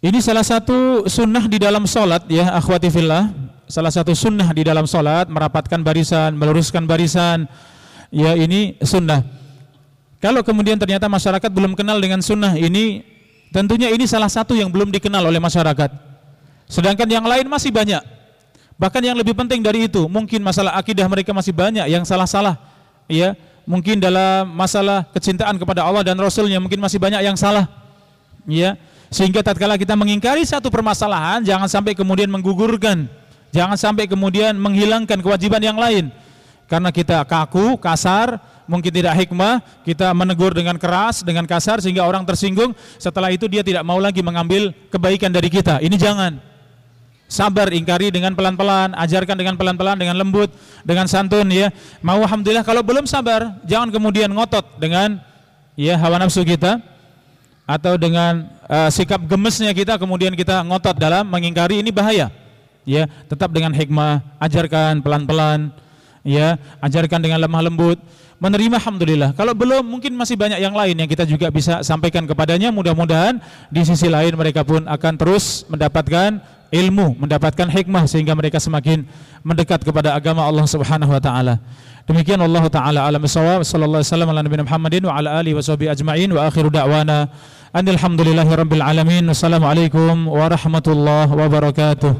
ini salah satu sunnah di dalam sholat ya akhwati fillah salah satu sunnah di dalam sholat merapatkan barisan meluruskan barisan ya ini sunnah kalau kemudian ternyata masyarakat belum kenal dengan sunnah ini tentunya ini salah satu yang belum dikenal oleh masyarakat sedangkan yang lain masih banyak Bahkan yang lebih penting dari itu, mungkin masalah akidah mereka masih banyak yang salah-salah. Ya, mungkin dalam masalah kecintaan kepada Allah dan Rasulnya mungkin masih banyak yang salah. Ya, sehingga tatkala kita mengingkari satu permasalahan, jangan sampai kemudian menggugurkan, jangan sampai kemudian menghilangkan kewajiban yang lain. Karena kita kaku, kasar, mungkin tidak hikmah, kita menegur dengan keras, dengan kasar sehingga orang tersinggung. Setelah itu dia tidak mau lagi mengambil kebaikan dari kita. Ini jangan sabar ingkari dengan pelan-pelan ajarkan dengan pelan-pelan dengan lembut dengan santun ya mau alhamdulillah kalau belum sabar jangan kemudian ngotot dengan ya hawa nafsu kita atau dengan uh, sikap gemesnya kita kemudian kita ngotot dalam mengingkari ini bahaya ya tetap dengan hikmah ajarkan pelan-pelan ya ajarkan dengan lemah lembut menerima alhamdulillah. Kalau belum mungkin masih banyak yang lain yang kita juga bisa sampaikan kepadanya. Mudah-mudahan di sisi lain mereka pun akan terus mendapatkan ilmu, mendapatkan hikmah sehingga mereka semakin mendekat kepada agama Allah Subhanahu wa taala. Demikian Allah taala alam sawab sallallahu alaihi wasallam ala Muhammadin wa ala alihi washabi ajmain wa akhiru da'wana anil rabbil alamin. Wassalamualaikum warahmatullahi wabarakatuh.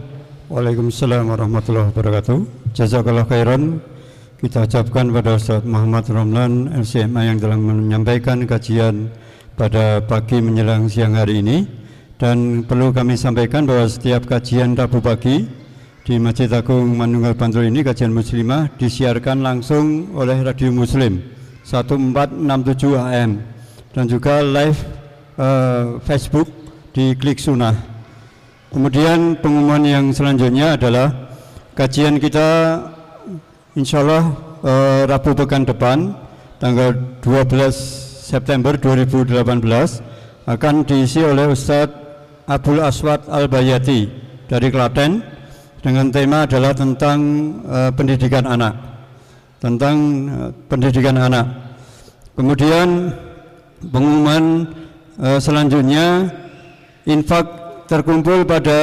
Waalaikumsalam warahmatullahi wabarakatuh. Jazakallahu khairan. Kita ucapkan pada Ustaz Muhammad Romlan LCMA yang telah menyampaikan kajian pada pagi menjelang siang hari ini. Dan perlu kami sampaikan bahwa setiap kajian Rabu pagi di Masjid Agung Manunggal Bantul ini kajian muslimah disiarkan langsung oleh Radio Muslim 1467 AM dan juga live uh, Facebook di Klik Sunnah. Kemudian pengumuman yang selanjutnya adalah kajian kita insya Allah uh, eh, Rabu pekan depan tanggal 12 September 2018 akan diisi oleh Ustadz Abdul Aswad Al-Bayati dari Klaten dengan tema adalah tentang uh, pendidikan anak. Tentang uh, pendidikan anak. Kemudian pengumuman uh, selanjutnya infak terkumpul pada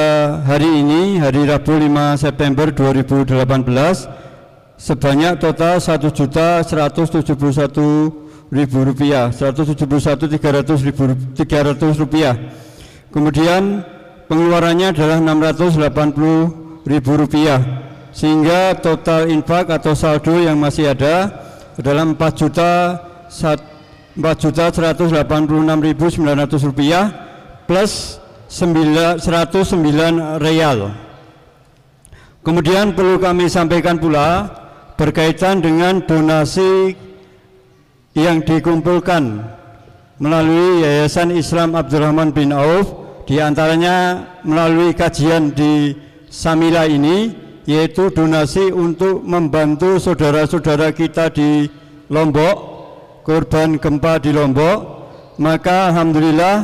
hari ini hari Rabu 5 September 2018 sebanyak total Rp1.171.000 rupiah 171300 rupiah Kemudian pengeluarannya adalah 680 ribu rupiah sehingga total infak atau saldo yang masih ada adalah Rp4.186.900 plus 109 real. Kemudian perlu kami sampaikan pula berkaitan dengan donasi yang dikumpulkan melalui Yayasan Islam Abdurrahman bin Auf diantaranya melalui kajian di Samila ini yaitu donasi untuk membantu saudara-saudara kita di Lombok korban gempa di Lombok maka Alhamdulillah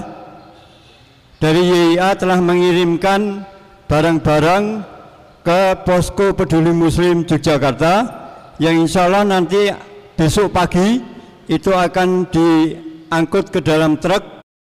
dari YIA telah mengirimkan barang-barang ke posko peduli muslim Yogyakarta yang insya Allah nanti besok pagi itu akan di angkut ke dalam truk